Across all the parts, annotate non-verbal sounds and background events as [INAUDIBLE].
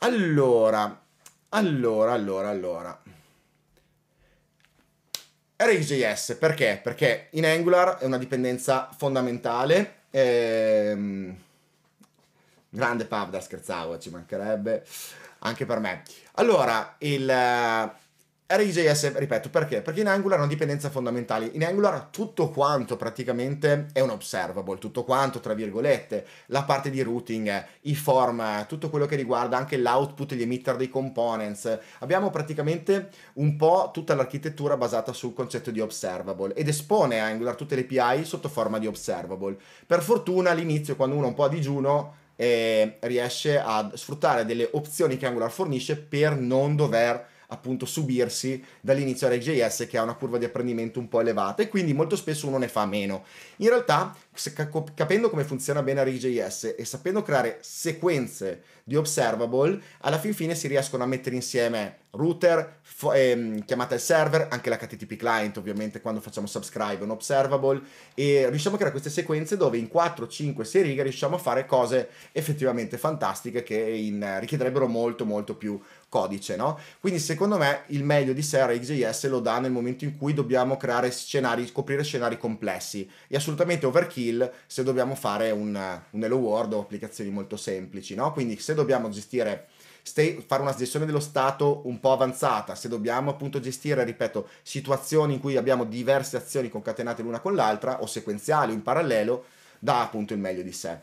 Allora, allora, allora, allora. RxJS perché? Perché in Angular è una dipendenza fondamentale. Ehm... Grande Pavda, scherzavo, ci mancherebbe anche per me. Allora, il RJS, ripeto, perché? Perché in Angular hanno dipendenze fondamentali. In Angular tutto quanto praticamente è un observable, tutto quanto, tra virgolette, la parte di routing, i form, tutto quello che riguarda anche l'output, gli emitter dei components. Abbiamo praticamente un po' tutta l'architettura basata sul concetto di observable ed espone Angular tutte le API sotto forma di observable. Per fortuna all'inizio, quando uno è un po' a digiuno, eh, riesce a sfruttare delle opzioni che Angular fornisce per non dover appunto subirsi dall'inizio a React.js che ha una curva di apprendimento un po' elevata e quindi molto spesso uno ne fa meno. In realtà, capendo come funziona bene React.js e sapendo creare sequenze di observable, alla fin fine si riescono a mettere insieme router, fo- ehm, chiamata al server, anche la HTTP client ovviamente quando facciamo subscribe, un observable e riusciamo a creare queste sequenze dove in 4, 5, 6 righe riusciamo a fare cose effettivamente fantastiche che in, richiederebbero molto molto più codice, no? Quindi secondo me il meglio di sé RxJS lo dà nel momento in cui dobbiamo creare scenari, scoprire scenari complessi. E assolutamente overkill se dobbiamo fare un, un Hello World o applicazioni molto semplici, no? Quindi se dobbiamo gestire fare una gestione dello stato un po' avanzata, se dobbiamo appunto gestire, ripeto, situazioni in cui abbiamo diverse azioni concatenate l'una con l'altra o sequenziali in parallelo, dà appunto il meglio di sé.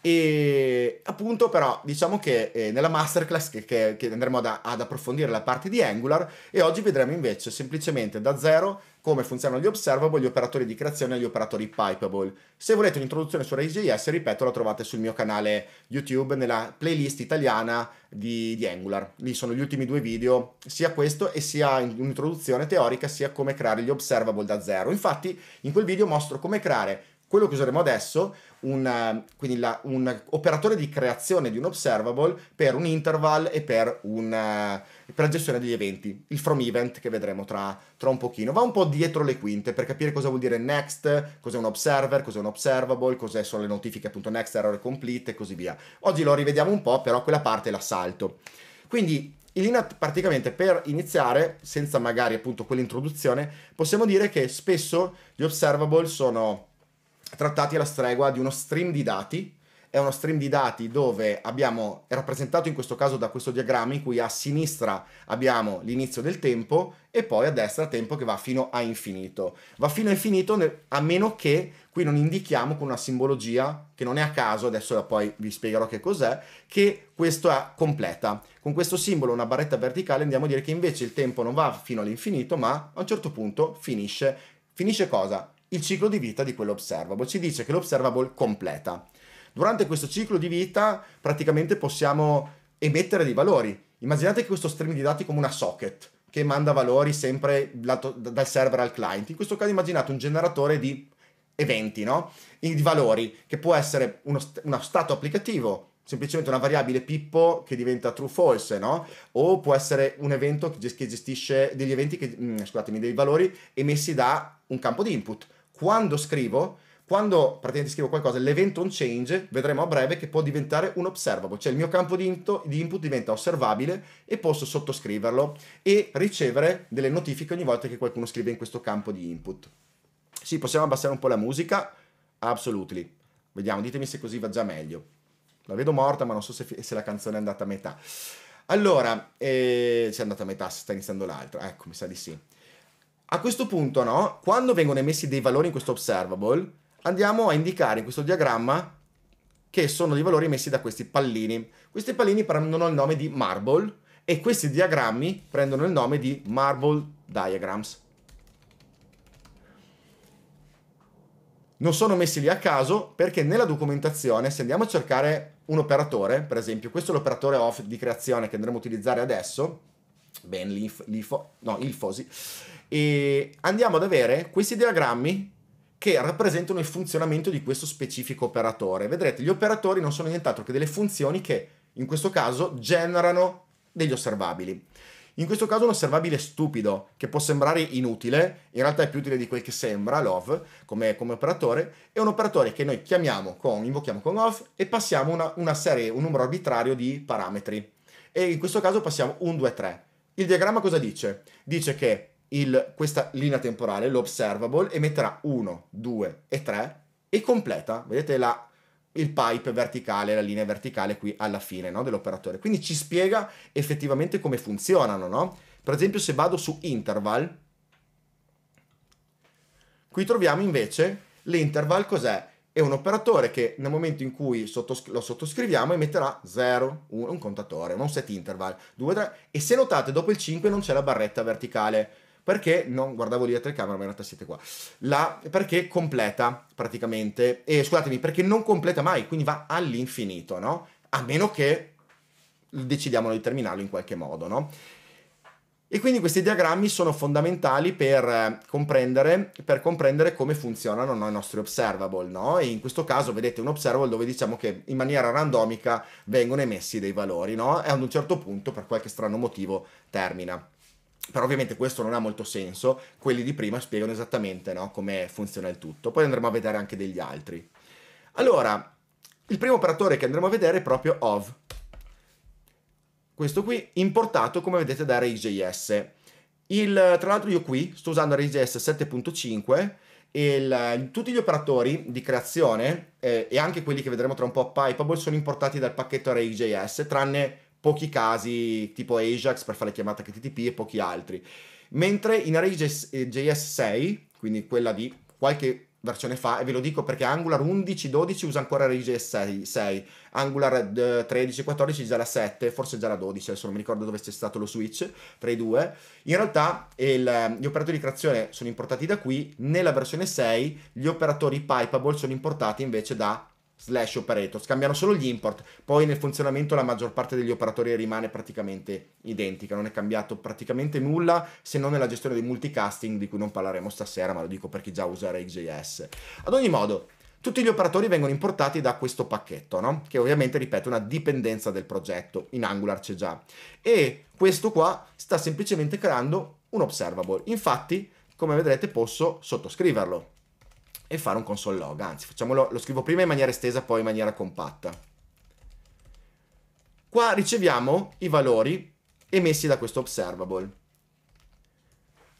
E appunto, però, diciamo che eh, nella masterclass che, che, che andremo ad, ad, approfondire la parte di Angular e oggi vedremo invece semplicemente da zero come funzionano gli observable, gli operatori di creazione e gli operatori pipable. Se volete un'introduzione su Rails.js, ripeto, la trovate sul mio canale YouTube nella playlist italiana di, di Angular. Lì sono gli ultimi due video, sia questo e sia un'introduzione teorica, sia come creare gli observable da zero. Infatti, in quel video mostro come creare quello che useremo adesso, un, la, un operatore di creazione di un observable per un interval e per, una, per la gestione degli eventi, il from event che vedremo tra, tra, un pochino. Va un po' dietro le quinte per capire cosa vuol dire next, cos'è un observer, cos'è un observable, cos'è sono le notifiche appunto next, error complete e così via. Oggi lo rivediamo un po', però quella parte la salto. Quindi in linea praticamente per iniziare, senza magari appunto quell'introduzione, possiamo dire che spesso gli observable sono trattati alla stregua di uno stream di dati. È uno stream di dati dove abbiamo, è rappresentato in questo caso da questo diagramma in cui a sinistra abbiamo l'inizio del tempo e poi a destra tempo che va fino a infinito. Va fino a infinito a meno che qui non indichiamo con una simbologia che non è a caso, adesso poi vi spiegherò che cos'è, che questo è completa. Con questo simbolo, una barretta verticale, andiamo a dire che invece il tempo non va fino all'infinito, ma a un certo punto finisce. Finisce cosa? il ciclo di vita di quell'observable. Ci dice che l'observable completa. Durante questo ciclo di vita praticamente possiamo emettere dei valori. Immaginate che questo stream di dati come una socket che manda valori sempre dal server al client. In questo caso immaginate un generatore di eventi, no? Di valori, che può essere uno, uno stato applicativo, semplicemente una variabile pippo che diventa true false, no? O può essere un evento che gestisce degli eventi che, mm, scusatemi, dei valori emessi da un campo di input quando scrivo, quando praticamente scrivo qualcosa, l'evento on change, vedremo a breve che può diventare un observable, cioè il mio campo di, input diventa osservabile e posso sottoscriverlo e ricevere delle notifiche ogni volta che qualcuno scrive in questo campo di input. Sì, possiamo abbassare un po' la musica? Absolutely. Vediamo, ditemi se così va già meglio. La vedo morta, ma non so se, se la canzone è andata a metà. Allora, eh, se è andata a metà, se sta iniziando l'altra. Ecco, mi sa di sì a questo punto, no, quando vengono emessi dei valori in questo observable, andiamo a indicare in questo diagramma che sono dei valori emessi da questi pallini. Questi pallini prendono il nome di marble e questi diagrammi prendono il nome di marble diagrams. Non sono messi lì a caso perché nella documentazione, se andiamo a cercare un operatore, per esempio, questo è l'operatore off di creazione che andremo a utilizzare adesso, ben l'IFO, no, il FOSI, e andiamo ad avere questi diagrammi che rappresentano il funzionamento di questo specifico operatore. Vedrete, gli operatori non sono nient'altro che delle funzioni che in questo caso generano degli osservabili. In questo caso un osservabile stupido, che può sembrare inutile, in realtà è più utile di quel che sembra, love, come, come operatore, è un operatore che noi chiamiamo con, invochiamo con off e passiamo una, una serie, un numero arbitrario di parametri. E in questo caso passiamo 1, 2, 3. Il diagramma cosa dice? Dice che il, questa linea temporale, l'observable, emetterà 1, 2 e 3 e completa, vedete la, il pipe verticale, la linea verticale qui alla fine no, dell'operatore. Quindi ci spiega effettivamente come funzionano, no? Per esempio se vado su interval, qui troviamo invece l'interval cos'è? È un operatore che nel momento in cui sottoscri- lo sottoscriviamo emetterà 0, 1, un contatore, ma un set interval, 2, 3 e se notate dopo il 5 non c'è la barretta verticale perché non guardavo lì la telecamera, ma in realtà siete qua. La, perché completa praticamente, e scusatemi, perché non completa mai, quindi va all'infinito, no? A meno che decidiamo di terminarlo in qualche modo, no? E quindi questi diagrammi sono fondamentali per eh, comprendere, per comprendere come funzionano no, i nostri observable, no? E in questo caso vedete un observable dove diciamo che in maniera randomica vengono emessi dei valori, no? E ad un certo punto, per qualche strano motivo, termina. Però ovviamente questo non ha molto senso, quelli di prima spiegano esattamente no, come funziona il tutto. Poi andremo a vedere anche degli altri. Allora, il primo operatore che andremo a vedere è proprio of. Questo qui, importato come vedete da Array.js. Il, tra l'altro io qui sto usando Array.js 7.5 il, tutti gli operatori di creazione eh, e anche quelli che vedremo tra un po' a Pipeable sono importati dal pacchetto Array.js tranne pochi casi tipo Ajax per fare chiamate HTTP e pochi altri. Mentre in ArrayJS 6, eh, quindi quella di qualche versione fa, e ve lo dico perché Angular 11, 12 usa ancora ArrayJS 6, Angular 13, eh, 14 già la 7, forse già la 12, adesso non mi ricordo dove c'è stato lo switch tra i due. In realtà il, gli operatori di creazione sono importati da qui, nella versione 6 gli operatori pipeable sono importati invece da slash operator, scambiano solo gli import, poi nel funzionamento la maggior parte degli operatori rimane praticamente identica, non è cambiato praticamente nulla se non nella gestione dei multicasting di cui non parleremo stasera, ma lo dico per chi già usa RxJS. Ad ogni modo, tutti gli operatori vengono importati da questo pacchetto, no? che ovviamente, ripeto, è una dipendenza del progetto, in Angular c'è già, e questo qua sta semplicemente creando un observable, infatti, come vedrete, posso sottoscriverlo e fare un console log. Anzi, facciamolo, lo scrivo prima in maniera estesa, poi in maniera compatta. Qua riceviamo i valori emessi da questo observable.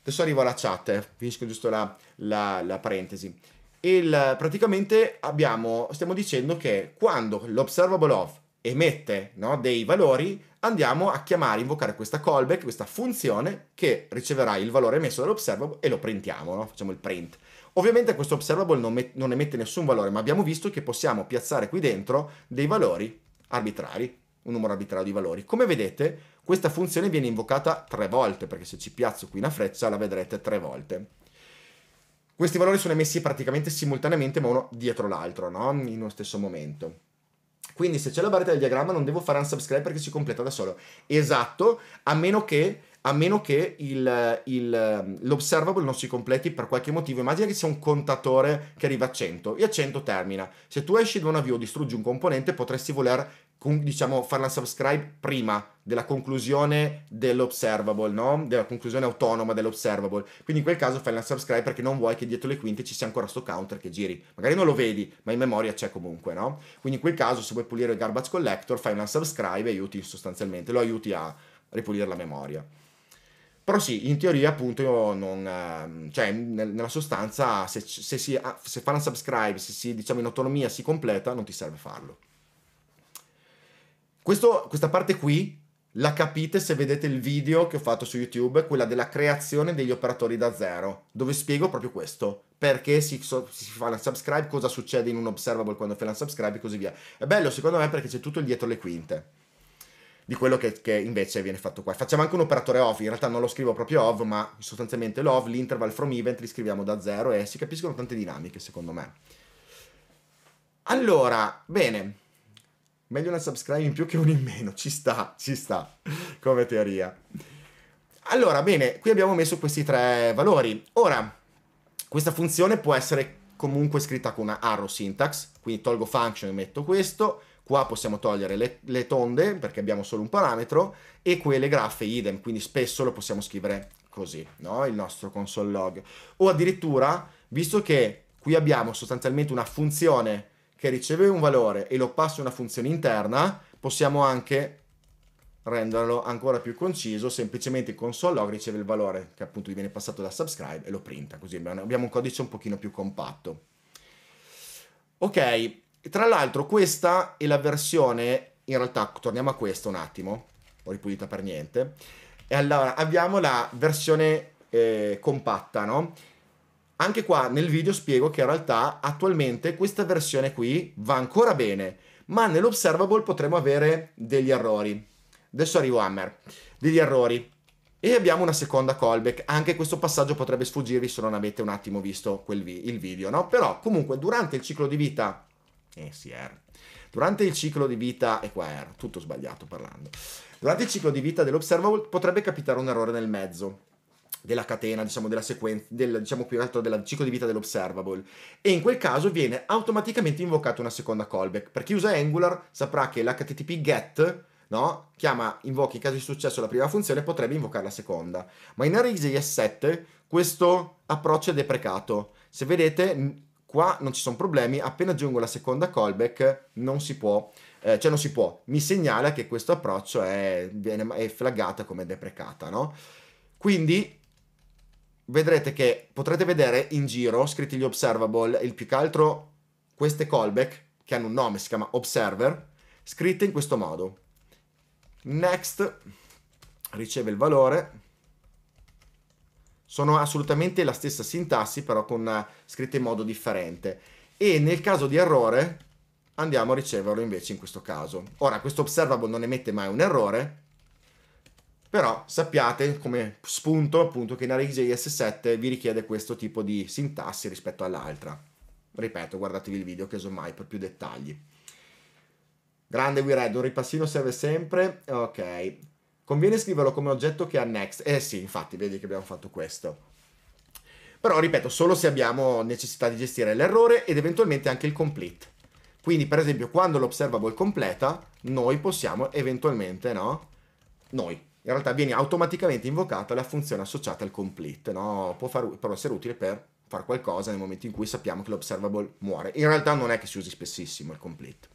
Adesso arrivo alla chat, eh, finisco giusto la, la, la parentesi. Il, praticamente abbiamo, stiamo dicendo che quando l'observable of emette no, dei valori, andiamo a chiamare, invocare questa callback, questa funzione che riceverà il valore emesso dall'observable e lo printiamo, no? facciamo il print. Ovviamente questo observable non, met- non emette nessun valore, ma abbiamo visto che possiamo piazzare qui dentro dei valori arbitrari, un numero arbitrario di valori. Come vedete, questa funzione viene invocata tre volte, perché se ci piazzo qui una freccia la vedrete tre volte. Questi valori sono emessi praticamente simultaneamente, ma uno dietro l'altro, no? In uno stesso momento. Quindi se c'è la barretta del diagramma non devo fare un subscribe perché si completa da solo. Esatto, a meno che a meno che il, il, ehm, l'observable non si completi per qualche motivo. Immagina che sia un contatore che arriva a 100 e a 100 termina. Se tu esci da una view o distruggi un componente, potresti voler diciamo, farla subscribe prima della conclusione dell'observable, no? della conclusione autonoma dell'observable. Quindi in quel caso fai la subscribe perché non vuoi che dietro le quinte ci sia ancora sto counter che giri. Magari non lo vedi, ma in memoria c'è comunque, no? Quindi in quel caso se vuoi pulire il garbage collector fai una subscribe e aiuti sostanzialmente, lo aiuti a ripulire la memoria. Però sì, in teoria appunto non, ehm, cioè nella sostanza se, se, si, ah, se fare un subscribe, se si diciamo in autonomia si completa, non ti serve farlo. Questo, questa parte qui la capite se vedete il video che ho fatto su YouTube, quella della creazione degli operatori da zero, dove spiego proprio questo, perché si, si fa la subscribe, cosa succede in un observable quando fai la subscribe e così via. È bello secondo me perché c'è tutto dietro le quinte di quello che, che, invece viene fatto qua. Facciamo anche un operatore of, in realtà non lo scrivo proprio of, ma sostanzialmente l'of, l'interval from event li scriviamo da zero e si capiscono tante dinamiche secondo me. Allora, bene, meglio una subscribe in più che una in meno, ci sta, ci sta come teoria. Allora, bene, qui abbiamo messo questi tre valori. Ora, questa funzione può essere comunque scritta con una arrow syntax, quindi tolgo function e metto questo, Qua possiamo togliere le, le tonde perché abbiamo solo un parametro e quelle graffe idem, quindi spesso lo possiamo scrivere così, no? il nostro console log. O addirittura, visto che qui abbiamo sostanzialmente una funzione che riceve un valore e lo passa a una funzione interna, possiamo anche renderlo ancora più conciso, semplicemente il console log riceve il valore che appunto gli viene passato da subscribe e lo printa, così abbiamo un codice un pochino più compatto. Ok, e tra l'altro questa è la versione, in realtà torniamo a questa un attimo, ho ripulita per niente. E allora abbiamo la versione eh, compatta, no? Anche qua nel video spiego che in realtà attualmente questa versione qui va ancora bene, ma nell'observable potremo avere degli errori. Adesso arrivo Hammer, degli errori. E abbiamo una seconda callback, anche questo passaggio potrebbe sfuggirvi se non avete un attimo visto vi- il video, no? Però comunque durante il ciclo di vita eh, SR. Durante il ciclo di vita, e qua era tutto sbagliato parlando, durante il ciclo di vita dell'observable potrebbe capitare un errore nel mezzo della catena, diciamo, della sequenza, del, diciamo più altro del ciclo di vita dell'observable. E in quel caso viene automaticamente invocata una seconda callback. Per chi usa Angular saprà che l'HTTP get no? Chiama, invoca in caso di successo la prima funzione, potrebbe invocare la seconda. Ma in ArrayJS 7 questo approccio è deprecato. Se vedete, qua non ci sono problemi, appena aggiungo la seconda callback non si può, eh, cioè non si può, mi segnala che questo approccio è, viene, è flaggata come deprecata, no? Quindi vedrete che potrete vedere in giro, scritti gli observable, il più che altro queste callback, che hanno un nome, si chiama observer, scritte in questo modo. Next riceve il valore, sono assolutamente la stessa sintassi, però con eh, scritte in modo differente. E nel caso di errore andiamo a riceverlo invece in questo caso. Ora, questo observable non emette mai un errore, però sappiate come spunto appunto che in ArrayJS 7 vi richiede questo tipo di sintassi rispetto all'altra. Ripeto, guardatevi il video che casomai per più dettagli. Grande WeRed, un ripassino serve sempre. Ok, Conviene scriverlo come oggetto che ha next. Eh sì, infatti, vedi che abbiamo fatto questo. Però, ripeto, solo se abbiamo necessità di gestire l'errore ed eventualmente anche il complete. Quindi, per esempio, quando l'observable completa, noi possiamo eventualmente, no? Noi. In realtà viene automaticamente invocata la funzione associata al complete, no? Può far, però essere utile per fare qualcosa nel momento in cui sappiamo che l'observable muore. In realtà non è che si usi spessissimo il complete.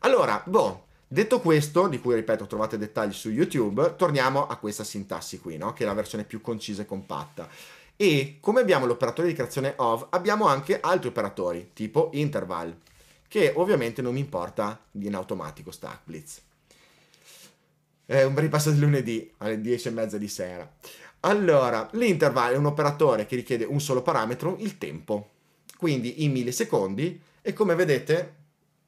Allora, boh, Detto questo, di cui ripeto trovate dettagli su YouTube, torniamo a questa sintassi qui, no? che è la versione più concisa e compatta. E come abbiamo l'operatore di creazione of, abbiamo anche altri operatori, tipo interval, che ovviamente non mi importa in automatico sta blitz. È un ripasso di lunedì alle 10 e mezza di sera. Allora, l'interval è un operatore che richiede un solo parametro, il tempo, quindi in millisecondi, e come vedete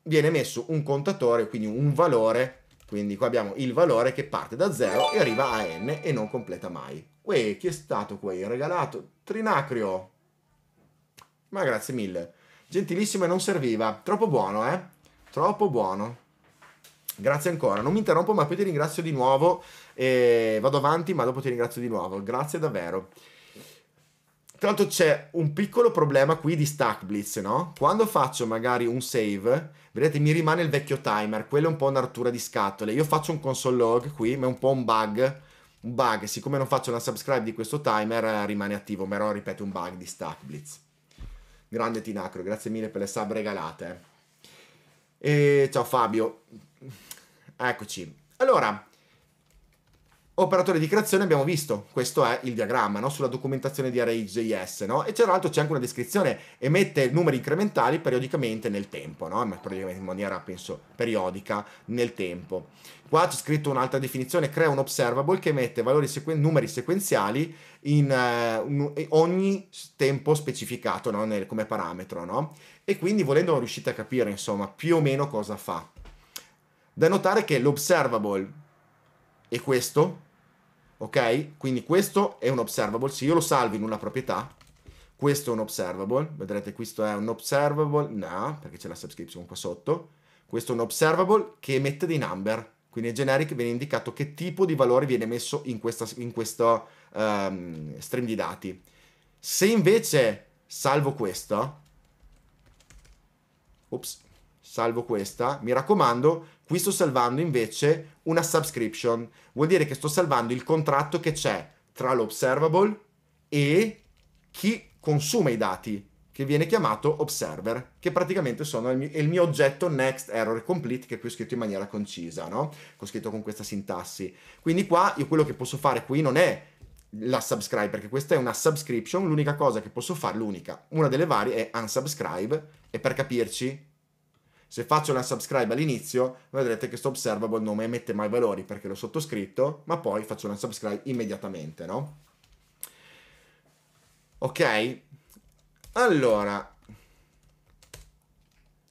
viene messo un contatore, quindi un valore, quindi qua abbiamo il valore che parte da 0 e arriva a n e non completa mai. Uè, chi è stato qui? Regalato? Trinacrio! Ma grazie mille. Gentilissimo e non serviva. Troppo buono, eh? Troppo buono. Grazie ancora. Non mi interrompo, ma poi ti ringrazio di nuovo. E vado avanti, ma dopo ti ringrazio di nuovo. Grazie davvero. Tra l'altro c'è un piccolo problema qui di stack blitz, no? Quando faccio magari un save, vedete mi rimane il vecchio timer, quello è un po' una rottura di scatole. Io faccio un console log qui, ma è un po' un bug, un bug, siccome non faccio una subscribe di questo timer eh, rimane attivo, ma però ripeto un bug di stack blitz. Grande Tinacro, grazie mille per le sub regalate. E ciao Fabio. Eccoci. Allora, operatore di creazione abbiamo visto, questo è il diagramma no? sulla documentazione di Array.js no? e tra l'altro c'è anche una descrizione, emette numeri incrementali periodicamente nel tempo, no? in maniera penso periodica nel tempo. Qua c'è scritto un'altra definizione, crea un observable che emette sequen- numeri sequenziali in, eh, ogni tempo specificato nel, come parametro e quindi volendo riuscite a capire insomma più o meno cosa fa. Da notare che l'observable e questo ok? Quindi questo è un observable, se io lo salvo in una proprietà, questo è un observable, vedrete questo è un observable, no, perché c'è la subscription qua sotto, questo è un observable che emette dei number, quindi nel generic viene indicato che tipo di valore viene messo in, questa, in questo um, stream di dati. Se invece salvo questa, ops, salvo questa, mi raccomando, Qui sto salvando invece una subscription. Vuol dire che sto salvando il contratto che c'è tra l'observable e chi consuma i dati, che viene chiamato observer, che praticamente sono il mio, il mio, oggetto next error complete, che qui ho scritto in maniera concisa, no? Ho scritto con questa sintassi. Quindi qua io quello che posso fare qui non è la subscribe, perché questa è una subscription, l'unica cosa che posso fare, l'unica, una delle varie è unsubscribe, e per capirci se faccio una subscribe all'inizio, vedrete che sto observable non mi emette mai valori perché l'ho sottoscritto, ma poi faccio una subscribe immediatamente, no? Ok? Allora,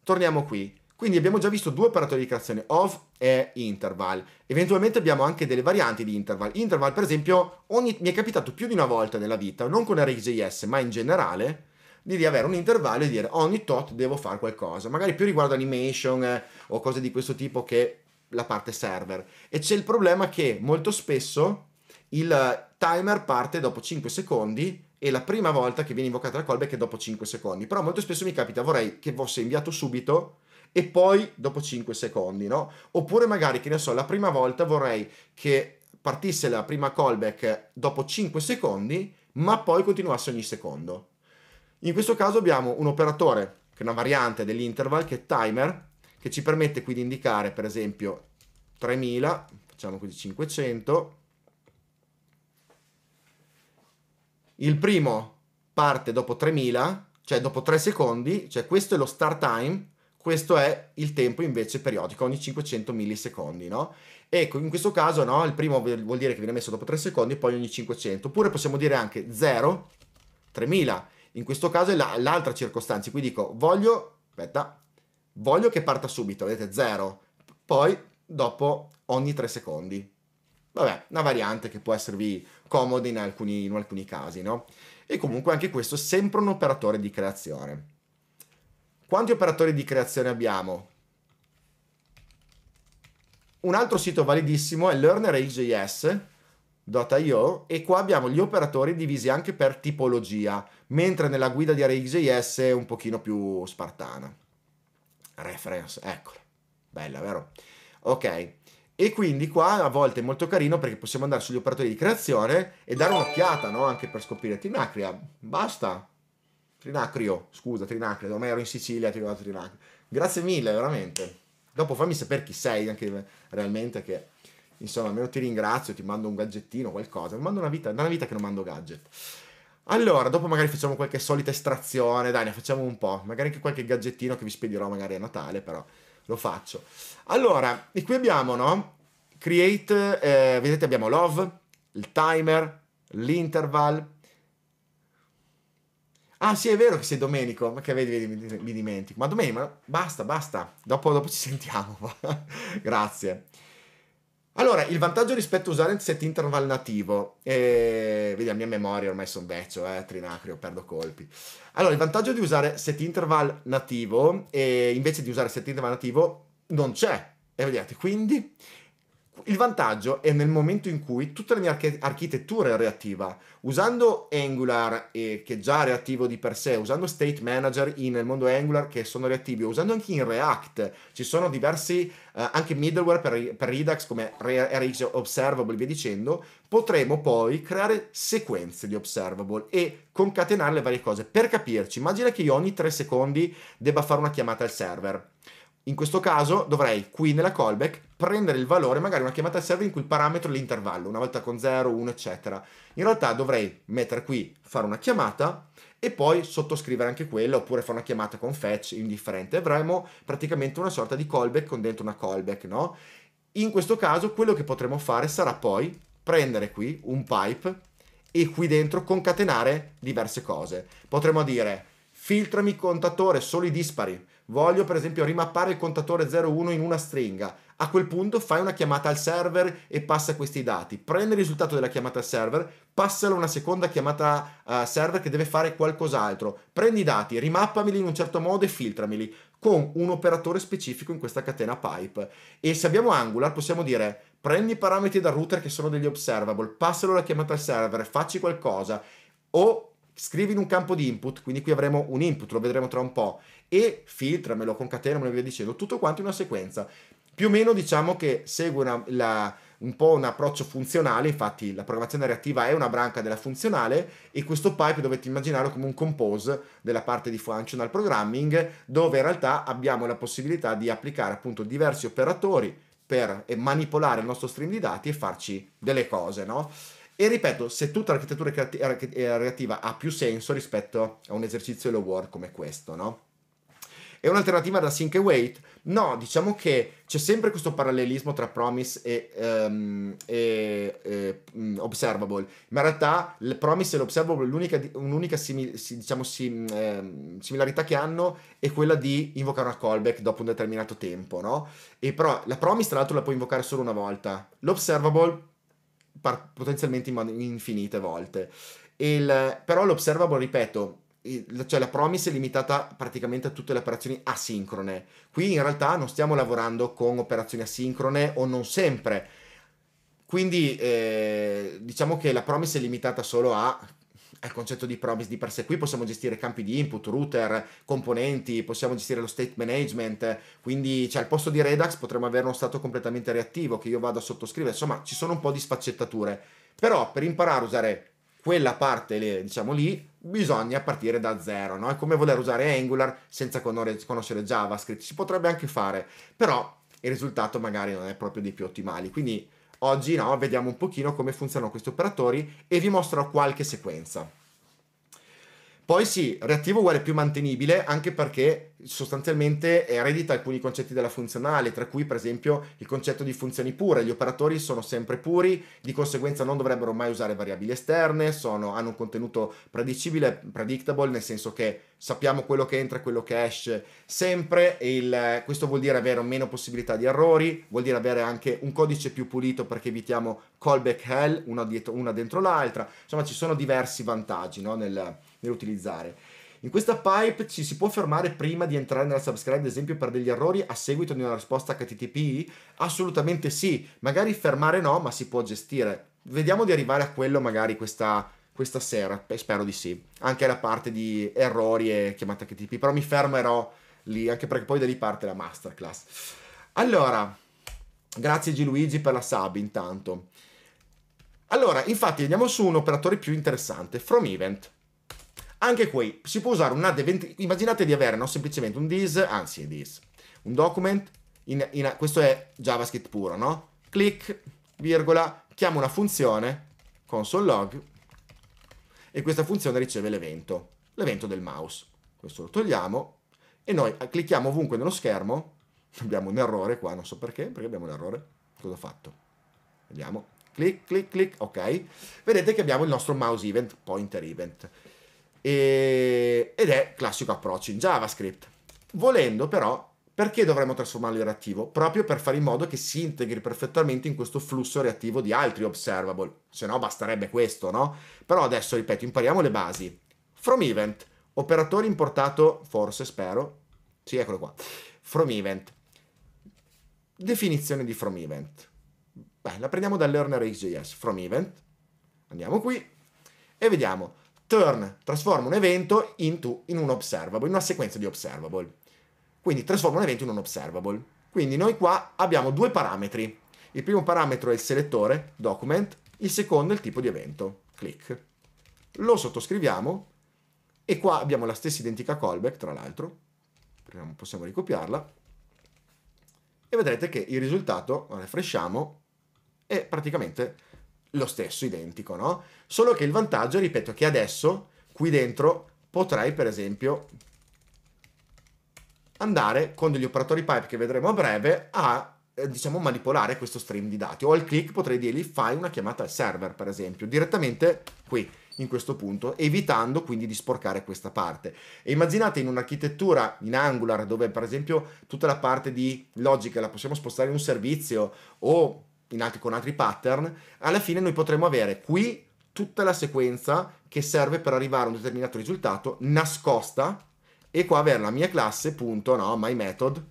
torniamo qui. Quindi abbiamo già visto due operatori di creazione, of e interval. Eventualmente abbiamo anche delle varianti di interval. Interval, per esempio, ogni, mi è capitato più di una volta nella vita, non con RxJS, ma in generale, di, di avere un intervallo e dire ogni tot devo fare qualcosa, magari più riguardo animation eh, o cose di questo tipo che la parte server. E c'è il problema che molto spesso il timer parte dopo 5 secondi e la prima volta che viene invocata la callback è dopo 5 secondi, però molto spesso mi capita vorrei che fosse inviato subito e poi dopo 5 secondi, no? Oppure magari, che ne so, la prima volta vorrei che partisse la prima callback dopo 5 secondi, ma poi continuasse ogni secondo. In questo caso abbiamo un operatore, che è una variante dell'interval, che è timer, che ci permette qui di indicare per esempio 3000, facciamo così 500. Il primo parte dopo 3000, cioè dopo 3 secondi, cioè questo è lo start time, questo è il tempo invece periodico, ogni 500 millisecondi, no? Ecco, in questo caso, no, il primo vuol dire che viene messo dopo 3 secondi, poi ogni 500, oppure possiamo dire anche 0, 3000, in questo caso è la, l'altra circostanza, qui dico voglio, aspetta, voglio che parta subito, vedete 0, poi dopo ogni 3 secondi. Vabbè, una variante che può esservi comoda in alcuni, in alcuni casi, no? E comunque anche questo è sempre un operatore di creazione. Quanti operatori di creazione abbiamo? Un altro sito validissimo è LearnerAge.js, Data.io e qua abbiamo gli operatori divisi anche per tipologia, mentre nella guida di ArrayJS è un pochino più spartana. Reference, eccola. Bella, vero? Ok. E quindi qua a volte è molto carino perché possiamo andare sugli operatori di creazione e dare un'occhiata, no? Anche per scoprire Trinacria. Basta. Trinacrio, scusa, Trinacria, ormai ero in Sicilia, ti ho Trinacria. Grazie mille, veramente. Dopo fammi sapere chi sei anche realmente che Insomma, almeno ti ringrazio, ti mando un gadgettino, qualcosa. Mi mando una vita, una vita che non mando gadget. Allora, dopo magari facciamo qualche solita estrazione, dai, ne facciamo un po', magari anche qualche gadgettino che vi spedirò magari a Natale, però lo faccio. Allora, e qui abbiamo, no? Create, eh, vedete abbiamo love, il timer, l'interval. Ah sì, è vero che sei Domenico, ma che vedi, vedi mi, mi dimentico. Ma Domenico, basta, basta, dopo, dopo ci sentiamo. [LAUGHS] Grazie. Allora, il vantaggio rispetto a usare un set interval nativo, eh, vedi la mia memoria ormai sono vecchio, eh, trinacrio, perdo colpi. Allora, il vantaggio di usare set interval nativo, eh, invece di usare set interval nativo, non c'è, e vedete, quindi il vantaggio è nel momento in cui tutta la mia arch- architettura è reattiva. Usando Angular, eh, che già reattivo di per sé, usando State Manager nel mondo Angular che sono reattivi, usando anche in React, ci sono diversi eh, anche middleware per, per Redux come RX Observable e via dicendo, potremo poi creare sequenze di Observable e concatenare le varie cose. Per capirci, immagina che io ogni 3 secondi debba fare una chiamata al server. In questo caso dovrei qui nella callback prendere il valore, magari una chiamata serve in cui il parametro è l'intervallo, una volta con 0, 1, eccetera. In realtà dovrei mettere qui, fare una chiamata e poi sottoscrivere anche quella oppure fare una chiamata con fetch, indifferente. Avremo praticamente una sorta di callback con dentro una callback, no? In questo caso quello che potremo fare sarà poi prendere qui un pipe e qui dentro concatenare diverse cose. Potremmo dire filtrami contatore solo i dispari, voglio per esempio rimappare il contatore 01 in una stringa. A quel punto fai una chiamata al server e passa questi dati. Prende il risultato della chiamata al server, passalo a una seconda chiamata uh, server che deve fare qualcos'altro. Prendi i dati, rimappameli in un certo modo e filtrameli con un operatore specifico in questa catena pipe. E se abbiamo Angular possiamo dire prendi i parametri dal router che sono degli observable, passalo la chiamata al server, facci qualcosa o scrivi in un campo di input, quindi qui avremo un input, lo vedremo tra un po', e filtramelo, concatenamelo e via dicendo, tutto quanto in una sequenza. Più o meno diciamo che segue una, la, un po' un approccio funzionale, infatti la programmazione reattiva è una branca della funzionale e questo pipe dovete immaginarlo come un compose della parte di functional programming dove in realtà abbiamo la possibilità di applicare appunto diversi operatori per eh, manipolare il nostro stream di dati e farci delle cose, no? E ripeto, se tutta l'architettura eh, eh, reattiva ha più senso rispetto a un esercizio low work come questo, no? È un'alternativa da Sync e Wait? No, diciamo che c'è sempre questo parallelismo tra Promise e, um, e, e um, Observable, ma in realtà il Promise e l'Observable l'unica, un'unica simil, diciamo, sim, eh, similarità che hanno è quella di invocare una callback dopo un determinato tempo, no? E però la Promise tra l'altro la puoi invocare solo una volta, l'Observable par- potenzialmente in man- infinite volte. Il, però l'Observable, ripeto, cioè la promise è limitata praticamente a tutte le operazioni asincrone. Qui in realtà non stiamo lavorando con operazioni asincrone o non sempre. Quindi eh, diciamo che la promise è limitata solo a, al concetto di promise di per sé. Qui possiamo gestire campi di input, router, componenti, possiamo gestire lo state management. Quindi cioè, al posto di Redux potremmo avere uno stato completamente reattivo che io vado a sottoscrivere. Insomma, ci sono un po' di sfaccettature. Però per imparare a usare quella parte, diciamo lì, bisogna partire da zero, no? È come voler usare Angular senza conoscere JavaScript, si potrebbe anche fare, però il risultato magari non è proprio dei più ottimali. Quindi oggi no, vediamo un pochino come funzionano questi operatori e vi mostro qualche sequenza. Poi sì, reattivo uguale più mantenibile anche perché sostanzialmente eredita alcuni concetti della funzionale, tra cui per esempio il concetto di funzioni pure. Gli operatori sono sempre puri, di conseguenza non dovrebbero mai usare variabili esterne, sono, hanno un contenuto predicibile, predictable, nel senso che sappiamo quello che entra e quello che esce sempre. Il, questo vuol dire avere meno possibilità di errori, vuol dire avere anche un codice più pulito perché evitiamo callback hell una, dietro, una dentro l'altra. Insomma, ci sono diversi vantaggi no, nel nell'utilizzare. In questa pipe ci si può fermare prima di entrare nella subscribe, ad esempio, per degli errori a seguito di una risposta HTTP? Assolutamente sì. Magari fermare no, ma si può gestire. Vediamo di arrivare a quello magari questa, questa sera. Beh, spero di sì. Anche la parte di errori e chiamata HTTP. Però mi fermerò lì, anche perché poi da lì parte la masterclass. Allora, grazie Giluigi per la sub intanto. Allora, infatti, andiamo su un operatore più interessante, From Event. Anche qui si può usare un add event, immaginate di avere no, semplicemente un dis, anzi dis, un document, in, in, questo è JavaScript puro, no? Clic, virgola, chiamo una funzione, console log, e questa funzione riceve l'evento, l'evento del mouse. Questo lo togliamo e noi clicchiamo ovunque nello schermo, [LAUGHS] abbiamo un errore qua, non so perché, perché abbiamo un errore, cosa ho fatto? Vediamo, clic, clic, clic, ok, vedete che abbiamo il nostro mouse event, pointer event e, ed è classico approccio in JavaScript. Volendo però, perché dovremmo trasformarlo in reattivo? Proprio per fare in modo che si integri perfettamente in questo flusso reattivo di altri observable, se no basterebbe questo, no? Però adesso, ripeto, impariamo le basi. From event, operatore importato, forse, spero, sì, eccolo qua, from event. Definizione di from event. Beh, la prendiamo dal learner.js, from event. Andiamo qui e vediamo turn trasforma un evento into, in un observable, in una sequenza di observable. Quindi trasforma un evento in un observable. Quindi noi qua abbiamo due parametri. Il primo parametro è il selettore, document, il secondo è il tipo di evento, click. Lo sottoscriviamo e qua abbiamo la stessa identica callback, tra l'altro. Possiamo ricopiarla. E vedrete che il risultato, lo refresciamo, è praticamente lo stesso, identico, no? Solo che il vantaggio, ripeto, è che adesso qui dentro potrei, per esempio, andare con degli operatori pipe che vedremo a breve a eh, diciamo manipolare questo stream di dati o al click potrei dirgli fai una chiamata al server per esempio direttamente qui in questo punto evitando quindi di sporcare questa parte e immaginate in un'architettura in Angular dove per esempio tutta la parte di logica la possiamo spostare in un servizio o altri, con altri pattern, alla fine noi potremo avere qui tutta la sequenza che serve per arrivare a un determinato risultato nascosta e qua avere la mia classe, punto, no, my method,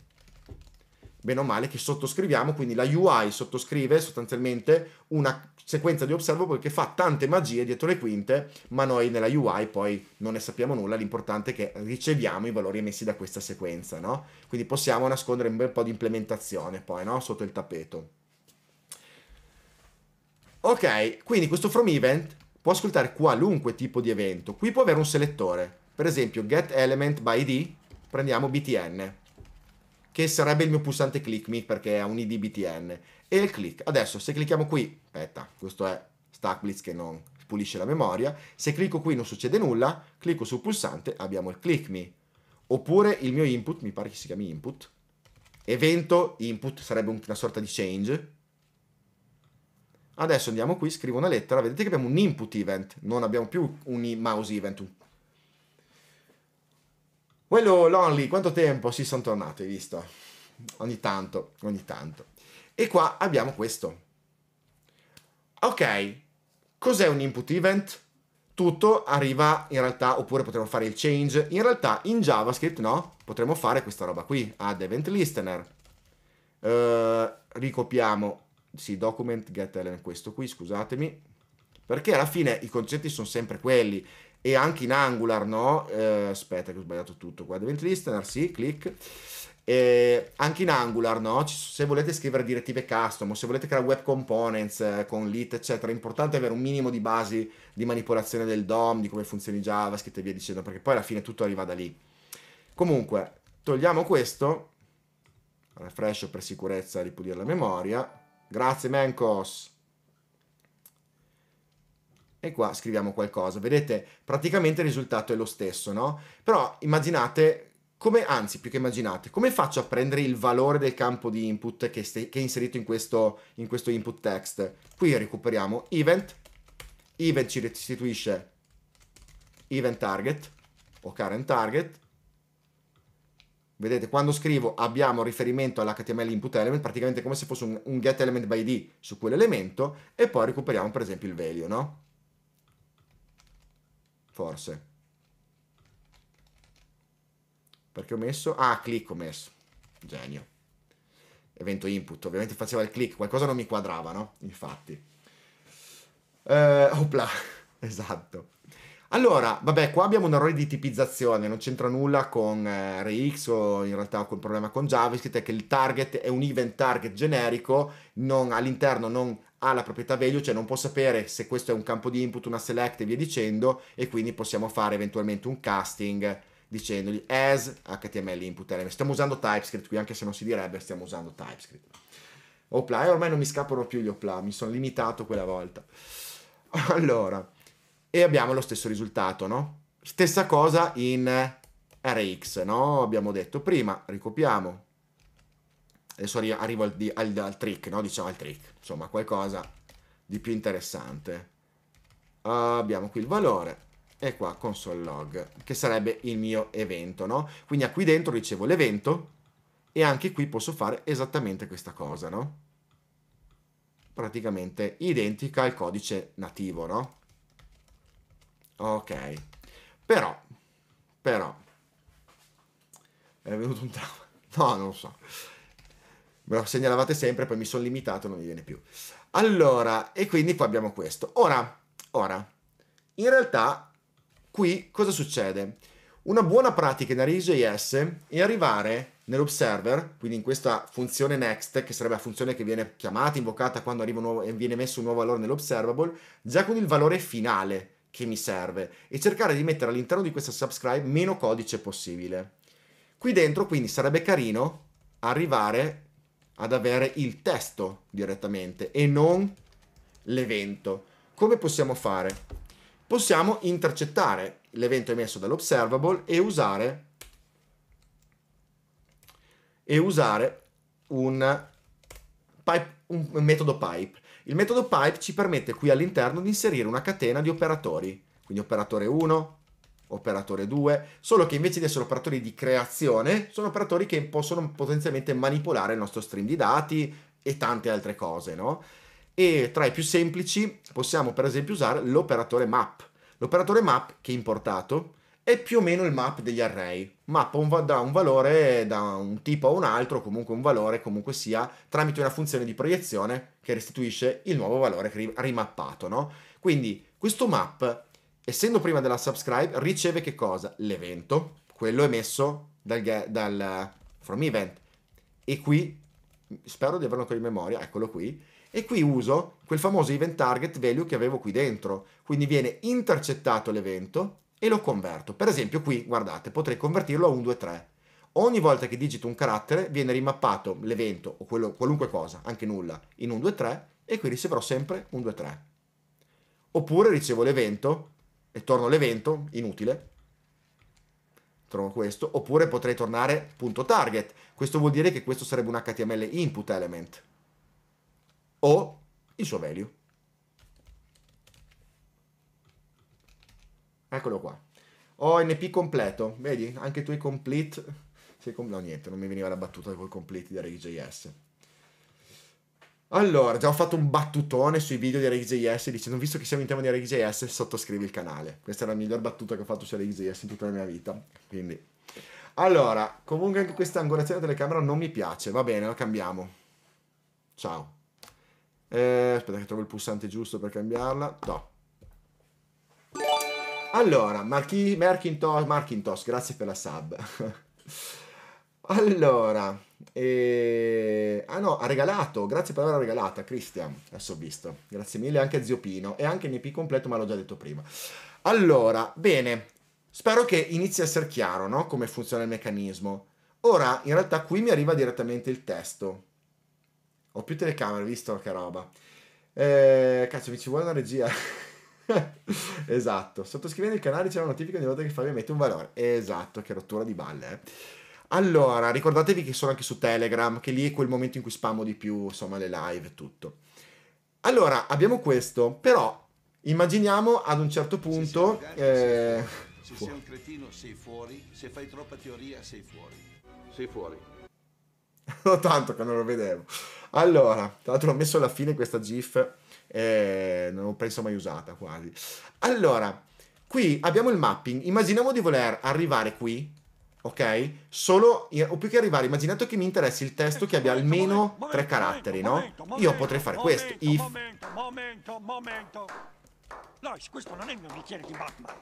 bene o male, che sottoscriviamo, quindi la UI sottoscrive sostanzialmente una sequenza di observable che fa tante magie dietro le quinte, ma noi nella UI poi non ne sappiamo nulla, l'importante è che riceviamo i valori emessi da questa sequenza, no? Quindi possiamo nascondere un bel po' di implementazione poi, no? Sotto il tappeto. Ok, quindi questo from event può ascoltare qualunque tipo di evento. Qui può avere un selettore. Per esempio, get element by id, prendiamo btn, che sarebbe il mio pulsante click me perché ha un id btn. E il click. Adesso, se clicchiamo qui, aspetta, questo è StackBlitz che non pulisce la memoria. Se clicco qui non succede nulla, clicco sul pulsante, abbiamo il click me. Oppure il mio input, mi pare che si chiami input. Evento input sarebbe una sorta di change Adesso andiamo qui, scrivo una lettera, vedete che abbiamo un input event, non abbiamo più un mouse event. Quello lonely, quanto tempo? Sì, sono tornato, hai visto? Ogni tanto, ogni tanto. E qua abbiamo questo. Ok, cos'è un input event? Tutto arriva in realtà, oppure potremmo fare il change. In realtà in JavaScript no, potremmo fare questa roba qui, add event listener. Uh, ricopiamo sì, document get element, questo qui, scusatemi, perché alla fine i concetti sono sempre quelli, e anche in Angular, no? Eh, aspetta che ho sbagliato tutto qua, event listener, sì, click, e anche in Angular, no? se volete scrivere direttive custom se volete creare web components eh, con lit, eccetera, è importante avere un minimo di basi di manipolazione del DOM, di come funzioni JavaScript e via dicendo, perché poi alla fine tutto arriva da lì. Comunque, togliamo questo, refresh per sicurezza, ripulire la memoria, Grazie Mencos. E qua scriviamo qualcosa. Vedete, praticamente il risultato è lo stesso, no? Però immaginate come, anzi più che immaginate, come faccio a prendere il valore del campo di input che, che è inserito in questo, in questo input text? Qui recuperiamo event, event ci restituisce event target o current target, Vedete, quando scrivo abbiamo riferimento all'HTML input element, praticamente come se fosse un, un get element by d su quell'elemento, e poi recuperiamo per esempio il value, no? Forse. Perché ho messo... Ah, click ho messo. Genio. Evento input, ovviamente faceva il click, qualcosa non mi quadrava, no? Infatti. Eh, opla, [LAUGHS] esatto. Allora, vabbè, qua abbiamo un errore di tipizzazione, non c'entra nulla con eh, Rx o in realtà con il problema con JavaScript, è che il target è un event target generico, non, all'interno non ha la proprietà value, cioè non può sapere se questo è un campo di input, una select e via dicendo, e quindi possiamo fare eventualmente un casting dicendogli as HTML input element. Stiamo usando TypeScript qui, anche se non si direbbe, stiamo usando TypeScript. Opla, e ormai non mi scappano più gli opla, mi sono limitato quella volta. [LAUGHS] Allora e abbiamo lo stesso risultato, no? Stessa cosa in RX, no? Abbiamo detto prima, ricopiamo. Adesso arrivo al, al, al trick, no? Diciamo al trick, insomma qualcosa di più interessante. Uh, abbiamo qui il valore e qua console log, che sarebbe il mio evento, no? Quindi qui dentro ricevo l'evento e anche qui posso fare esattamente questa cosa, no? Praticamente identica al codice nativo, no? Ok. Però, però, è venuto un trauma. No, non so. Me lo segnalavate sempre, poi mi sono limitato, non mi viene più. Allora, e quindi qua abbiamo questo. Ora, ora, in realtà qui cosa succede? Una buona pratica in Array.js è arrivare nell'observer, quindi in questa funzione next, che sarebbe la funzione che viene chiamata, invocata quando arriva nuovo, viene messo un nuovo valore nell'observable, già con il valore finale che mi serve e cercare di mettere all'interno di questa subscribe meno codice possibile. Qui dentro quindi sarebbe carino arrivare ad avere il testo direttamente e non l'evento. Come possiamo fare? Possiamo intercettare l'evento emesso dall'observable e usare, e usare un, pipe, un metodo pipe il metodo pipe ci permette qui all'interno di inserire una catena di operatori, quindi operatore 1, operatore 2, solo che invece di essere operatori di creazione, sono operatori che possono potenzialmente manipolare il nostro stream di dati e tante altre cose, no? E tra i più semplici possiamo per esempio usare l'operatore map. L'operatore map che è importato è più o meno il map degli array, mappa un, da un valore da un tipo a un altro, comunque un valore comunque sia, tramite una funzione di proiezione che restituisce il nuovo valore rimappato, no? Quindi questo map, essendo prima della subscribe, riceve che cosa? L'evento, quello emesso dal, dal from event. E qui, spero di averlo con in memoria, eccolo qui, e qui uso quel famoso event target value che avevo qui dentro. Quindi viene intercettato l'evento e lo converto. Per esempio qui, guardate, potrei convertirlo a 1, 2, 3. Ogni volta che digito un carattere viene rimappato l'evento o quello, qualunque cosa, anche nulla, in 1, 2, 3 e qui riceverò sempre 1, 2, 3. Oppure ricevo l'evento e torno all'evento, inutile, trovo questo, oppure potrei tornare punto target. Questo vuol dire che questo sarebbe un HTML input element o il suo value. Eccolo qua. ONP completo, vedi? Anche tu i complete... Com- no, niente, non mi veniva la battuta col complete di RxJS. Allora, già ho fatto un battutone sui video di RxJS dicendo, visto che siamo in tema di RxJS, sottoscrivi il canale. Questa è la miglior battuta che ho fatto su RxJS in tutta la mia vita, quindi... Allora, comunque anche questa angolazione della telecamera non mi piace, va bene, la cambiamo. Ciao. Eh, aspetta che trovo il pulsante giusto per cambiarla. No, allora, Marchi, Markintosh, Markintosh, grazie per la sub. [LAUGHS] allora, eh, ah no, ha regalato, grazie per averla regalata, Cristian, adesso ho visto. Grazie mille anche a Zio Pino e anche in EP completo, ma l'ho già detto prima. Allora, bene, spero che inizi a essere chiaro, no? Come funziona il meccanismo. Ora, in realtà qui mi arriva direttamente il testo. Ho più telecamere, visto che roba. Eh, cazzo, mi ci vuole una regia. [LAUGHS] [LAUGHS] esatto, sottoscrivendo il canale c'è una notifica ogni volta che Fabio mette un valore. Esatto, che rottura di balle. Eh. Allora, ricordatevi che sono anche su Telegram, che lì è quel momento in cui spammo di più, insomma, le live e tutto. Allora, abbiamo questo, però immaginiamo ad un certo punto... Se sei, eh... sei, se sei un cretino sei fuori, se fai troppa teoria sei fuori. Sei fuori. [LAUGHS] Tanto che non lo vedevo. Allora, tra l'altro ho messo alla fine questa GIF eh, non penso mai usata quasi. Allora, qui abbiamo il mapping, immaginiamo di voler arrivare qui, ok? Solo, o più che arrivare, immaginato che mi interessi il testo che abbia almeno tre caratteri, no? Io potrei fare questo, if... Momento, momento, momento. Lois, questo non è il mio bicchiere di Batman.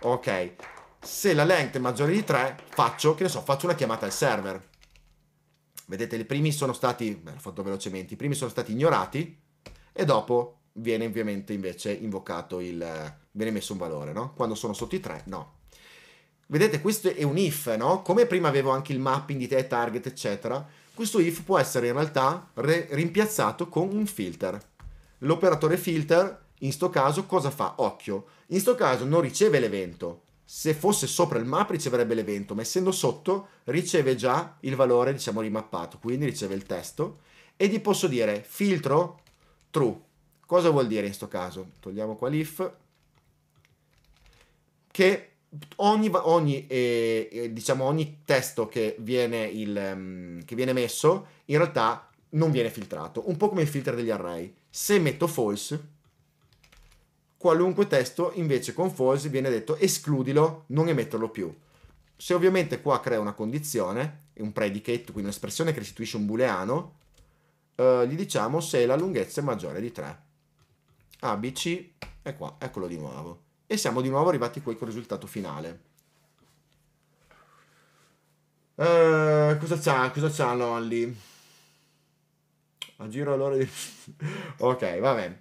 Ok, se la length è maggiore di 3, faccio, che ne so, faccio una chiamata al server. Vedete, i primi sono stati, beh, l'ho fatto velocemente, i primi sono stati ignorati, e dopo viene ovviamente invece invocato il... viene messo un valore, no? Quando sono sotto i 3, no. Vedete, questo è un if, no? Come prima avevo anche il mapping di te, target, eccetera, questo if può essere in realtà re- rimpiazzato con un filter. L'operatore filter, in sto caso, cosa fa? Occhio, in sto caso non riceve l'evento. Se fosse sopra il map riceverebbe l'evento, ma essendo sotto riceve già il valore, diciamo, rimappato, quindi riceve il testo. E gli posso dire filtro true. Cosa vuol dire in questo caso? Togliamo qua l'if. Che ogni, ogni, eh, eh, diciamo ogni testo che viene, il, um, che viene messo in realtà non viene filtrato. Un po' come il filter degli array. Se metto false, qualunque testo invece con false viene detto escludilo, non emetterlo più. Se ovviamente qua crea una condizione, un predicate, quindi un'espressione che restituisce un booleano, eh, gli diciamo se la lunghezza è maggiore di 3. A, B, C, e qua, eccolo di nuovo. E siamo di nuovo arrivati qui col risultato finale. Eh, cosa c'ha? Cosa c'ha Lonely? A giro all'ora di... [LAUGHS] ok, va bene.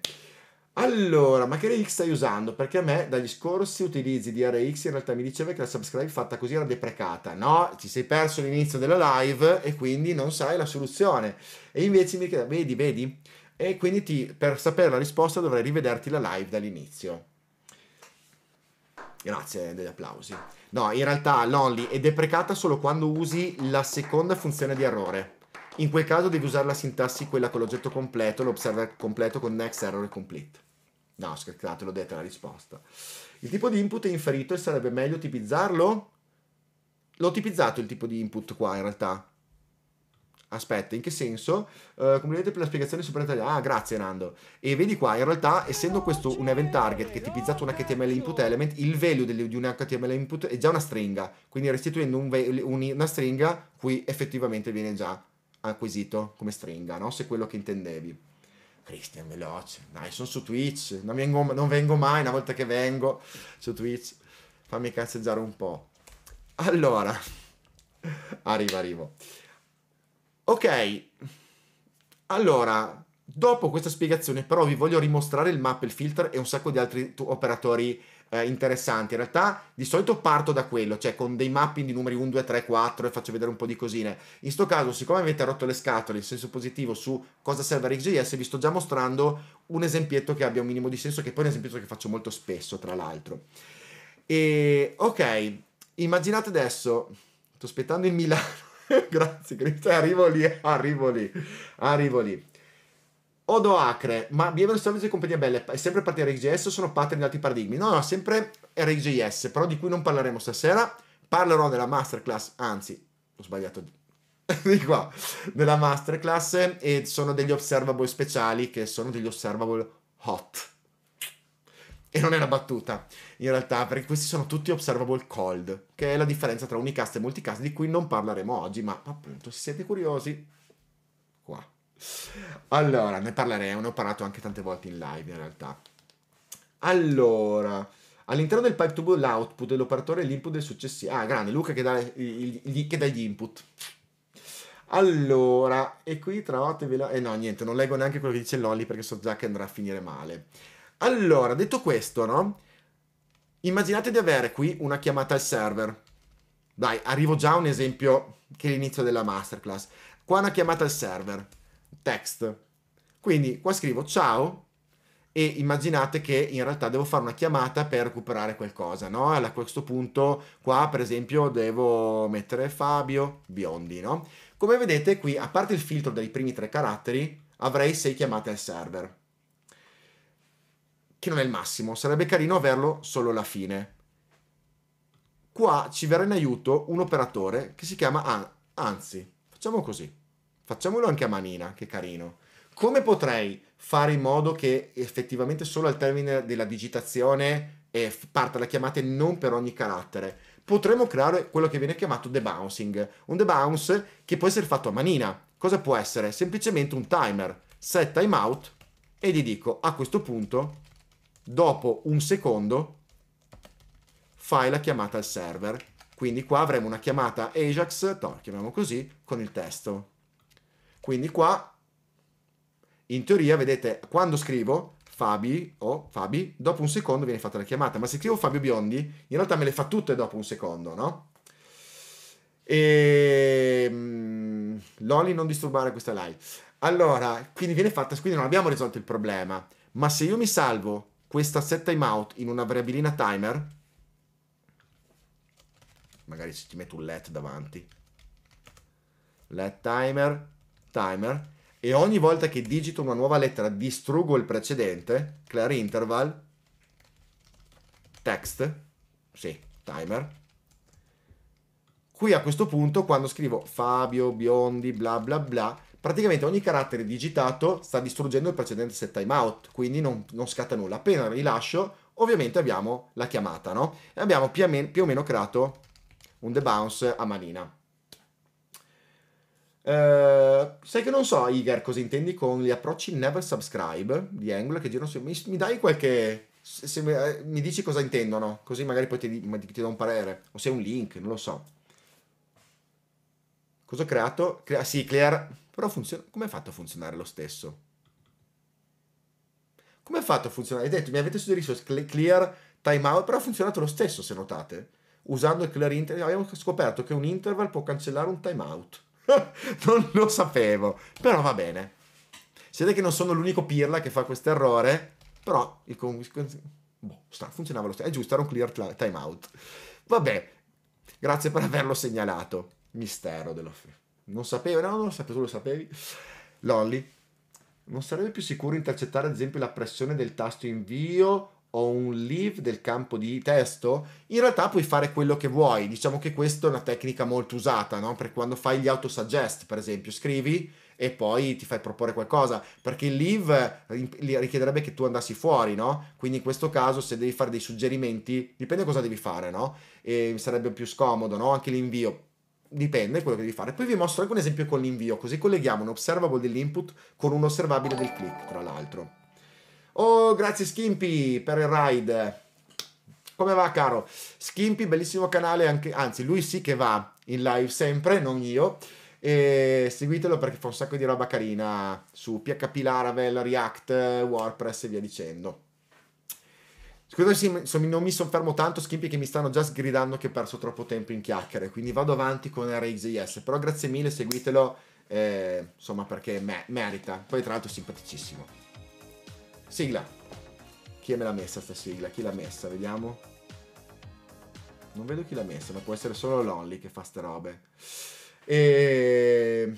Allora, ma che RX stai usando? Perché a me dagli scorsi utilizzi di RX in realtà mi diceva che la subscribe fatta così era deprecata. No, ci sei perso l'inizio della live e quindi non sai la soluzione. E invece mi chiede, vedi, vedi? E quindi ti, per sapere la risposta dovrei rivederti la live dall'inizio. Grazie degli applausi. No, in realtà l'only è deprecata solo quando usi la seconda funzione di errore. In quel caso devi usare la sintassi, quella con l'oggetto completo, l'observer completo con next error complete. No, scherzate, l'ho detto la risposta. Il tipo di input è inferito e sarebbe meglio tipizzarlo? L'ho tipizzato il tipo di input qua in realtà. Aspetta, in che senso? Uh, come vedete per la spiegazione super italiana. Ah, grazie Nando. E vedi qua, in realtà, essendo questo un event target che è tipizzato un HTML input element, il value di un HTML input è già una stringa. Quindi restituendo un value, una stringa, qui effettivamente viene già acquisito come stringa, no? Se è quello che intendevi. Christian veloce, dai, sono su Twitch, non vengo, non vengo, mai, una volta che vengo su Twitch, fammi cazzeggiare un po'. Allora, [LAUGHS] arrivo, arrivo. Ok, allora, dopo questa spiegazione però vi voglio rimostrare il map, il filter e un sacco di altri operatori eh, interessanti. In realtà di solito parto da quello, cioè con dei mapping di numeri 1, 2, 3, 4 e faccio vedere un po' di cosine. In sto caso, siccome avete rotto le scatole in senso positivo su cosa serve RxJS, vi sto già mostrando un esempietto che abbia un minimo di senso, che poi è un esempietto che faccio molto spesso, tra l'altro. E ok, immaginate adesso, sto aspettando in Milano. [LAUGHS] Grazie, arrivo lì, arrivo lì, arrivo lì. Odo Acre, ma Beaver Service e compagnia belle è sempre parte di RxJS o sono parte di altri paradigmi? No, no, sempre RxJS, però di cui non parleremo stasera. Parlerò della masterclass, anzi, ho sbagliato di [LAUGHS] qua, nella masterclass e sono degli observable speciali che sono degli observable hot. E non è una battuta, in realtà, perché questi sono tutti observable cold, che è la differenza tra unicast e multicast di cui non parleremo oggi, ma appunto, se siete curiosi, allora, ne parleremo, ne ho parlato anche tante volte in live in realtà. Allora, all'interno del pipe to boot l'output dell'operatore e l'input del successivo. Ah, grande, Luca che dà, il, che dà gli input. Allora, e qui tra l'altro... e velo... Eh no, niente, non leggo neanche quello che dice Lolly perché so già che andrà a finire male. Allora, detto questo, no? Immaginate di avere qui una chiamata al server. Dai, arrivo già a un esempio che è l'inizio della masterclass. Qua una chiamata al server text. Quindi qua scrivo ciao e immaginate che in realtà devo fare una chiamata per recuperare qualcosa, no? a questo punto qua per esempio devo mettere Fabio Biondi, no? Come vedete qui, a parte il filtro dei primi tre caratteri, avrei sei chiamate al server, che non è il massimo, sarebbe carino averlo solo alla fine. Qua ci verrà in aiuto un operatore che si chiama an- Anzi. Facciamo così. Facciamolo anche a manina, che carino. Come potrei fare in modo che effettivamente solo al termine della digitazione eh, parta la chiamata e non per ogni carattere? Potremmo creare quello che viene chiamato debouncing, un debounce che può essere fatto a manina. Cosa può essere? Semplicemente un timer, set timeout e gli dico a questo punto, dopo un secondo, fai la chiamata al server. Quindi qua avremo una chiamata Ajax, no, chiamiamo così, con il testo. Quindi qua, in teoria, vedete, quando scrivo Fabi o oh, Fabi, dopo un secondo viene fatta la chiamata, ma se scrivo Fabio Biondi, in realtà me le fa tutte dopo un secondo, no? E... Ehm, Loli, non disturbare questa live. Allora, quindi viene fatta, quindi non abbiamo risolto il problema, ma se io mi salvo questa set timeout in una variabilina timer, magari ci metto un let davanti, let timer timer e ogni volta che digito una nuova lettera distruggo il precedente, clear interval, text, sì, timer. Qui a questo punto quando scrivo Fabio, Biondi, bla bla bla, praticamente ogni carattere digitato sta distruggendo il precedente set timeout, quindi non, non, scatta nulla. Appena rilascio, ovviamente abbiamo la chiamata, no? E abbiamo più o meno, più o meno creato un debounce a manina. Eh, sai che non so, Iger, cosa intendi con gli approcci never subscribe di Angular che girano su... Mi, mi dai qualche... Se, se mi, eh, dici cosa intendono, così magari poi ti, ti, do un parere. O se è un link, non lo so. Cosa ho creato? Crea, sì, clear... Però funziona... Come ha fatto a funzionare lo stesso? Come ha fatto a funzionare? Hai detto, mi avete suggerito clear timeout, però ha funzionato lo stesso, se notate. Usando il clear interval, abbiamo scoperto che un interval può cancellare un timeout. [LAUGHS] non lo sapevo, però va bene. Si vede che non sono l'unico pirla che fa questo errore, però il con... boh, funzionava lo stesso. È giusto, era un clear timeout. Vabbè, grazie per averlo segnalato. Mistero dell'offensiva. Non sapevo, no, non lo sapevo, tu lo sapevi. Lolly, non sarebbe più sicuro intercettare ad esempio la pressione del tasto invio o un leave del campo di testo, in realtà puoi fare quello che vuoi. Diciamo che questa è una tecnica molto usata, no? Perché quando fai gli autosuggest, per esempio, scrivi e poi ti fai proporre qualcosa, perché il leave richiederebbe che tu andassi fuori, no? Quindi in questo caso se devi fare dei suggerimenti, dipende cosa devi fare, no? E sarebbe più scomodo, no? Anche l'invio dipende quello che devi fare. Poi vi mostro anche un esempio con l'invio, così colleghiamo un observable dell'input con un osservabile del click, tra l'altro. Oh, grazie Skimpy per il ride. Come va, caro? Skimpy, bellissimo canale, anche, anzi, lui sì che va in live sempre, non io. E seguitelo perché fa un sacco di roba carina su PHP, Laravel, React, WordPress e via dicendo. Scusate se non mi soffermo tanto, Skimpy, che mi stanno già sgridando che ho perso troppo tempo in chiacchiere, quindi vado avanti con RxJS. Però grazie mille, seguitelo, eh, insomma, perché me merita. Poi tra l'altro è simpaticissimo. Sigla. Chi me l'ha messa sta sigla? Chi l'ha messa? Vediamo. Non vedo chi l'ha messa, ma può essere solo Lonely che fa ste robe. E... Ehm,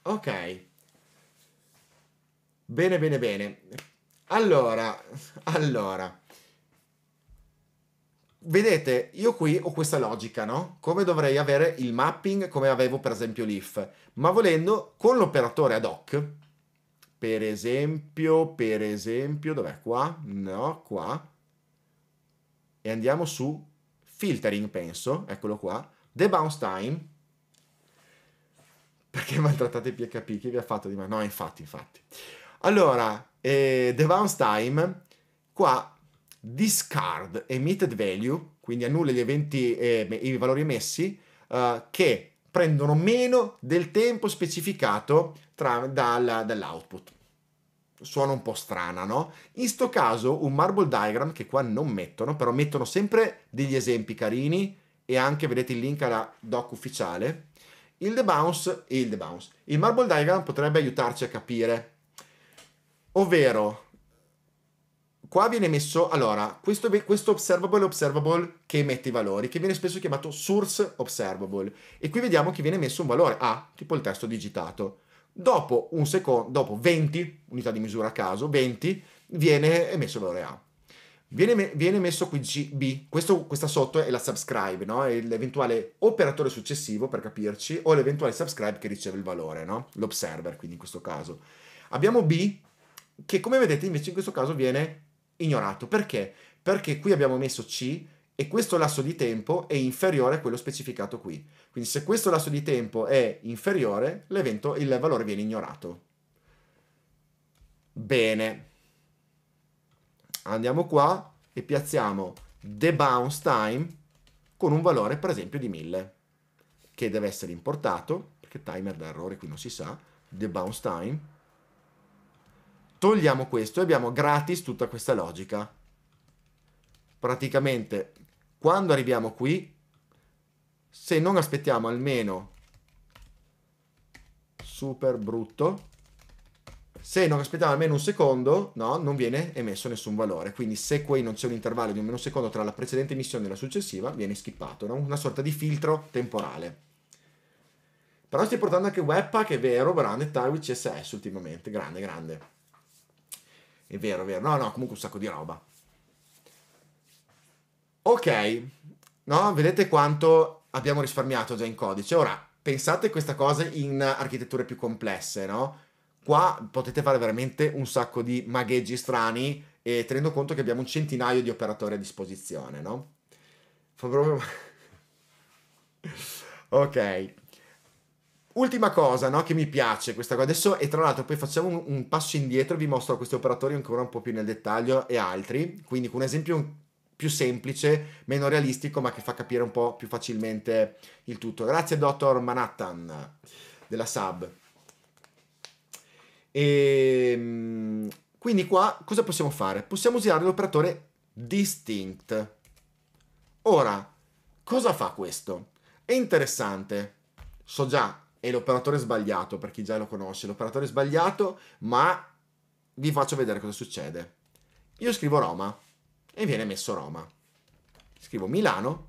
ok. Bene, bene, bene. Allora, allora. Vedete, io qui ho questa logica, no? Come dovrei avere il mapping come avevo per esempio l'if, ma volendo con l'operatore ad hoc per esempio, per esempio, dov'è qua? No, qua. E andiamo su filtering, penso, eccolo qua, the bounce time. Perché [LAUGHS] maltrattate PHP? Chi vi ha fatto di ma? No, infatti, infatti. Allora, eh, the bounce time, qua discard emitted value, quindi annulla gli eventi, eh, i valori emessi, eh, che prendono meno del tempo specificato tra, dal, dall'output. Suona un po' strana, no? In questo caso un marble diagram, che qua non mettono, però mettono sempre degli esempi carini e anche, vedete il link alla doc ufficiale, il debounce e il debounce. Il marble diagram potrebbe aiutarci a capire, ovvero qua viene messo, allora, questo, questo observable è l'observable che emette i valori, che viene spesso chiamato source observable. E qui vediamo che viene messo un valore A, tipo il testo digitato. Dopo, un secondo, dopo 20, unità di misura a caso, 20, viene emesso il valore A. Viene, viene, messo qui B, Questo, questa sotto è la subscribe, no? è l'eventuale operatore successivo per capirci, o l'eventuale subscribe che riceve il valore, no? l'observer quindi in questo caso. Abbiamo B che come vedete invece in questo caso viene ignorato. Perché? Perché qui abbiamo messo C e questo lasso di tempo è inferiore a quello specificato qui. Quindi se questo lasso di tempo è inferiore, l'evento, il valore viene ignorato. Bene. Andiamo qua e piazziamo the bounce time con un valore per esempio di 1000 che deve essere importato perché timer da errore qui non si sa the bounce time Togliamo questo e abbiamo gratis tutta questa logica. Praticamente, quando arriviamo qui, se non aspettiamo almeno super brutto, se non aspettiamo almeno un secondo, no, non viene emesso nessun valore. Quindi se qui non c'è un intervallo di almeno un secondo tra la precedente emissione e la successiva, viene skippato, no? una sorta di filtro temporale. Però stai portando anche Webpack, è vero, grande, Tawi CSS ultimamente, grande, grande. È vero, è vero. No, no, comunque un sacco di roba. Ok, no, vedete quanto abbiamo risparmiato già in codice. Ora, pensate questa cosa in architetture più complesse, no? Qua potete fare veramente un sacco di magheggi strani e eh, tenendo conto che abbiamo un centinaio di operatori a disposizione, no? Fa proprio... [LAUGHS] ok. Ultima cosa no, che mi piace questa qua adesso, e tra l'altro poi facciamo un, un passo indietro, vi mostro questi operatori ancora un po' più nel dettaglio e altri, quindi con un esempio più semplice, meno realistico, ma che fa capire un po' più facilmente il tutto. Grazie dottor Manhattan della sub. E, ehm, quindi qua cosa possiamo fare? Possiamo usare l'operatore distinct. Ora, cosa fa questo? È interessante, so già è l'operatore sbagliato, per chi già lo conosce, l'operatore sbagliato, ma vi faccio vedere cosa succede. Io scrivo Roma e viene messo Roma. Scrivo Milano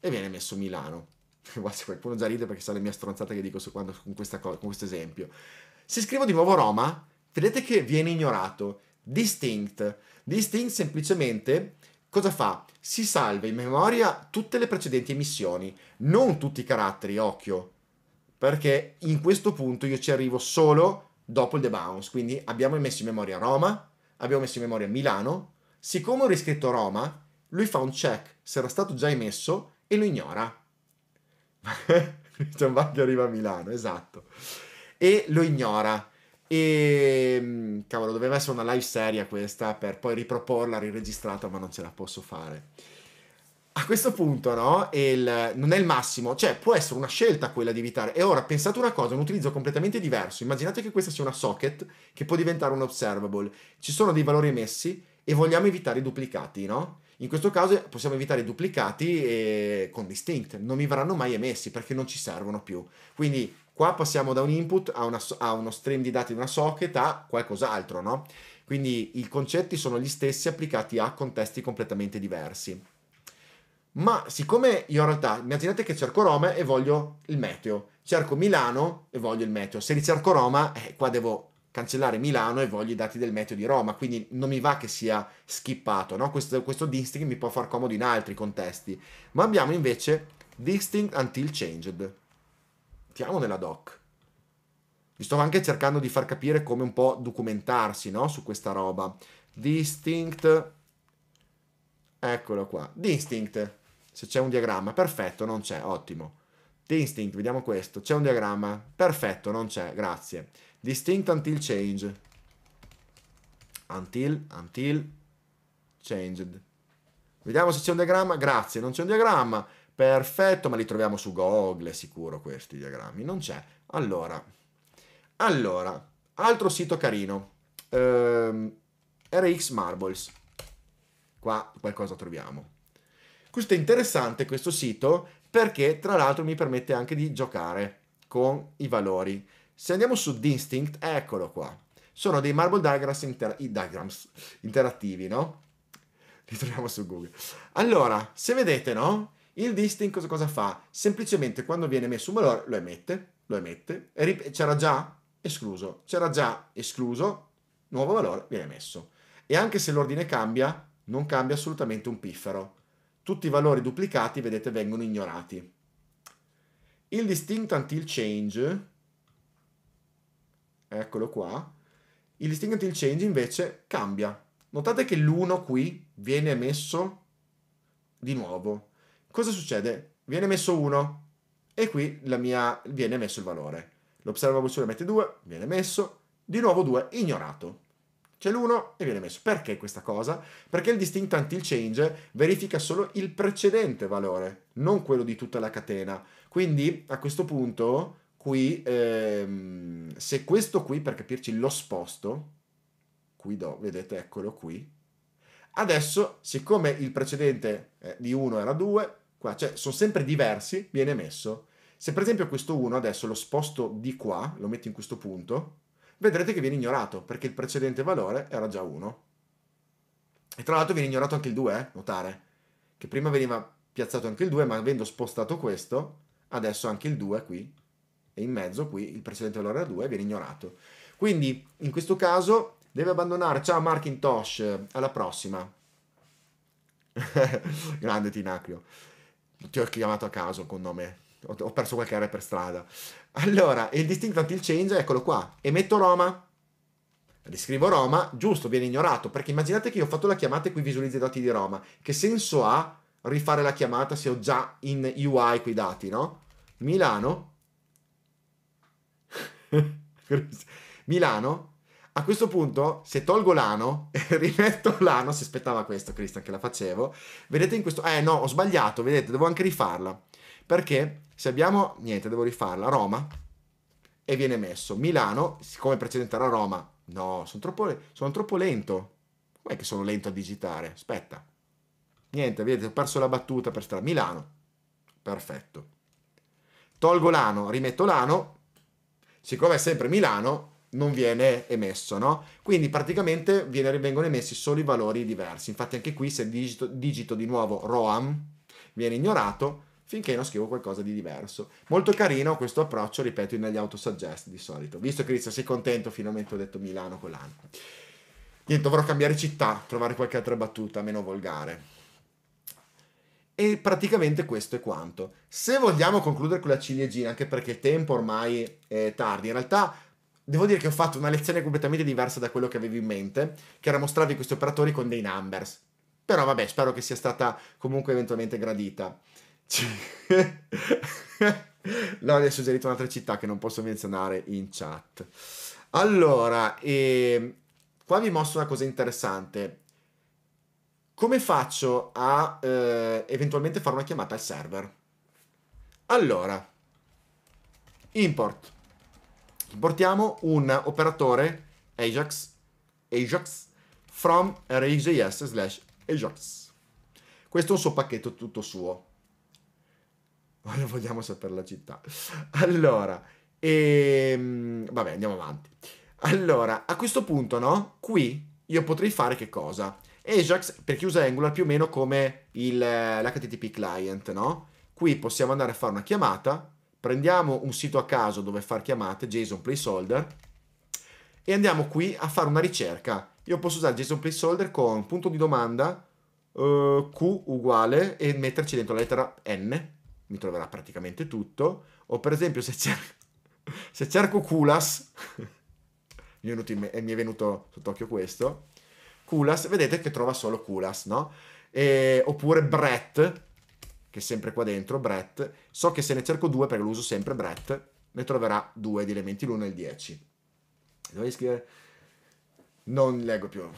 e viene messo Milano. [LAUGHS] Guarda, qualcuno già ride perché sa le mie stronzate che dico quando, con, questa, con questo esempio. Se scrivo di nuovo Roma, vedete che viene ignorato. Distinct. Distinct semplicemente cosa fa? Si salva in memoria tutte le precedenti emissioni, non tutti i caratteri, occhio, perché in questo punto io ci arrivo solo dopo il debounce, quindi abbiamo messo in memoria Roma, abbiamo messo in memoria Milano, siccome ho riscritto Roma, lui fa un check, se era stato già emesso, e lo ignora. Christian [LAUGHS] Bacchi arriva a Milano, esatto. E lo ignora. E mm, cavolo, doveva essere una live seria questa per poi riproporla, riregistrata, ma non ce la posso fare a questo punto, no? Il, non è il massimo, cioè può essere una scelta quella di evitare. E ora pensate una cosa, un utilizzo completamente diverso. Immaginate che questa sia una socket che può diventare un observable. Ci sono dei valori emessi e vogliamo evitare i duplicati, no? In questo caso possiamo evitare i duplicati e... con distinct, non mi verranno mai emessi perché non ci servono più. Quindi qua passiamo da un input a, una, a uno stream di dati di una socket a qualcos'altro, no? Quindi i concetti sono gli stessi applicati a contesti completamente diversi. Ma siccome io in realtà, immaginate che cerco Roma e voglio il meteo, cerco Milano e voglio il meteo, se ricerco Roma, eh, qua devo cancellare Milano e voglio i dati del meteo di Roma, quindi non mi va che sia skippato, no? questo, questo distinct mi può far comodo in altri contesti, ma abbiamo invece distinct until changed. Mettiamo nella doc. Vi sto anche cercando di far capire come un po' documentarsi no? su questa roba. Distinct. Eccolo qua. Distinct se c'è un diagramma, perfetto, non c'è, ottimo. Distinct, vediamo questo, c'è un diagramma, perfetto, non c'è, grazie. Distinct until change. Until, until, changed. Vediamo se c'è un diagramma, grazie, non c'è un diagramma. Perfetto, ma li troviamo su Google, sicuro questi diagrammi, non c'è. Allora, allora, altro sito carino, ehm, RX Marbles. Qua qualcosa troviamo questo è interessante questo sito perché tra l'altro mi permette anche di giocare con i valori. Se andiamo su Distinct, eccolo qua. Sono dei marble diagrams, inter- diagrams interattivi, no? [LAUGHS] Li troviamo su Google. Allora, se vedete, no? Il Distinct cosa, cosa fa? Semplicemente quando viene messo un valore lo emette, lo emette, rip- c'era già escluso, c'era già escluso, nuovo valore viene messo. E anche se l'ordine cambia, non cambia assolutamente un piffero tutti i valori duplicati, vedete, vengono ignorati. Il distinct until change, eccolo qua, il distinct until change invece cambia. Notate che l'1 qui viene messo di nuovo. Cosa succede? Viene messo 1 e qui mia... viene messo il valore. L'observable mette 2, viene messo, di nuovo 2, ignorato. C'è l'1 e viene messo. Perché questa cosa? Perché il distinto until change verifica solo il precedente valore, non quello di tutta la catena. Quindi a questo punto, qui, ehm, se questo qui, per capirci, lo sposto, qui do, vedete, eccolo qui. Adesso, siccome il precedente eh, di 1 era 2, qua, cioè sono sempre diversi, viene messo. Se per esempio questo 1 adesso lo sposto di qua, lo metto in questo punto, vedrete che viene ignorato perché il precedente valore era già 1. E tra l'altro viene ignorato anche il 2, eh? notare, che prima veniva piazzato anche il 2, ma avendo spostato questo, adesso anche il 2 qui, e in mezzo qui, il precedente valore era 2, viene ignorato. Quindi in questo caso deve abbandonare, ciao Markintosh, alla prossima. [LAUGHS] Grande Tinacrio, ti ho chiamato a caso con nome ho, perso qualche R per strada. Allora, il distinct until change, eccolo qua, emetto Roma, riscrivo Roma, giusto, viene ignorato, perché immaginate che io ho fatto la chiamata e qui visualizzo i dati di Roma, che senso ha rifare la chiamata se ho già in UI quei dati, no? Milano, [LAUGHS] Milano, a questo punto, se tolgo l'ano e [LAUGHS] rimetto l'ano, si aspettava questo, Cristian, che la facevo, vedete in questo... Eh no, ho sbagliato, vedete, devo anche rifarla. Perché se abbiamo, niente, devo rifarla, Roma, e viene messo Milano, siccome precedente era Roma, no, sono troppo, sono troppo lento. Com'è che sono lento a digitare? Aspetta. Niente, vedete, ho perso la battuta per strada. Milano. Perfetto. Tolgo l'ano, rimetto l'ano. Siccome è sempre Milano, non viene emesso, no? Quindi praticamente viene, vengono emessi solo i valori diversi. Infatti anche qui se digito, digito di nuovo ROAM viene ignorato, finché non scrivo qualcosa di diverso. Molto carino questo approccio, ripeto, negli autosuggest di solito. Visto che Cristian sei contento, finalmente ho detto Milano quell'anno. Niente, dovrò cambiare città, trovare qualche altra battuta meno volgare. E praticamente questo è quanto. Se vogliamo concludere con la ciliegina, anche perché il tempo ormai è tardi, in realtà devo dire che ho fatto una lezione completamente diversa da quello che avevo in mente, che era mostrarvi questi operatori con dei numbers. Però vabbè, spero che sia stata comunque eventualmente gradita. Cioè. Lori ha suggerito un'altra città che non posso menzionare in chat. Allora, eh, qua vi mostro una cosa interessante. Come faccio a eh, eventualmente fare una chiamata al server? Allora, import. Importiamo un operatore Ajax, Ajax from rxjs slash Ajax. Questo è un suo pacchetto tutto suo non [LAUGHS] vogliamo sapere la città. Allora, e, ehm, vabbè, andiamo avanti. Allora, a questo punto, no? Qui io potrei fare che cosa? Ajax, per chi usa Angular, più o meno come il, eh, l'HTTP client, no? Qui possiamo andare a fare una chiamata, prendiamo un sito a caso dove far chiamate, JSON placeholder, e andiamo qui a fare una ricerca. Io posso usare JSON placeholder con punto di domanda, uh, Q uguale, e metterci dentro la lettera N, mi troverà praticamente tutto. O per esempio se, cer- [LAUGHS] se cerco Kulas, [LAUGHS] mi, è me- mi è venuto sott'occhio questo, Kulas, vedete che trova solo Kulas, no? E, oppure Brett, che è sempre qua dentro, Brett. So che se ne cerco due, perché lo uso sempre Brett, ne troverà due di elementi, l'uno e il dieci. Dovevi scrivere... Non leggo più,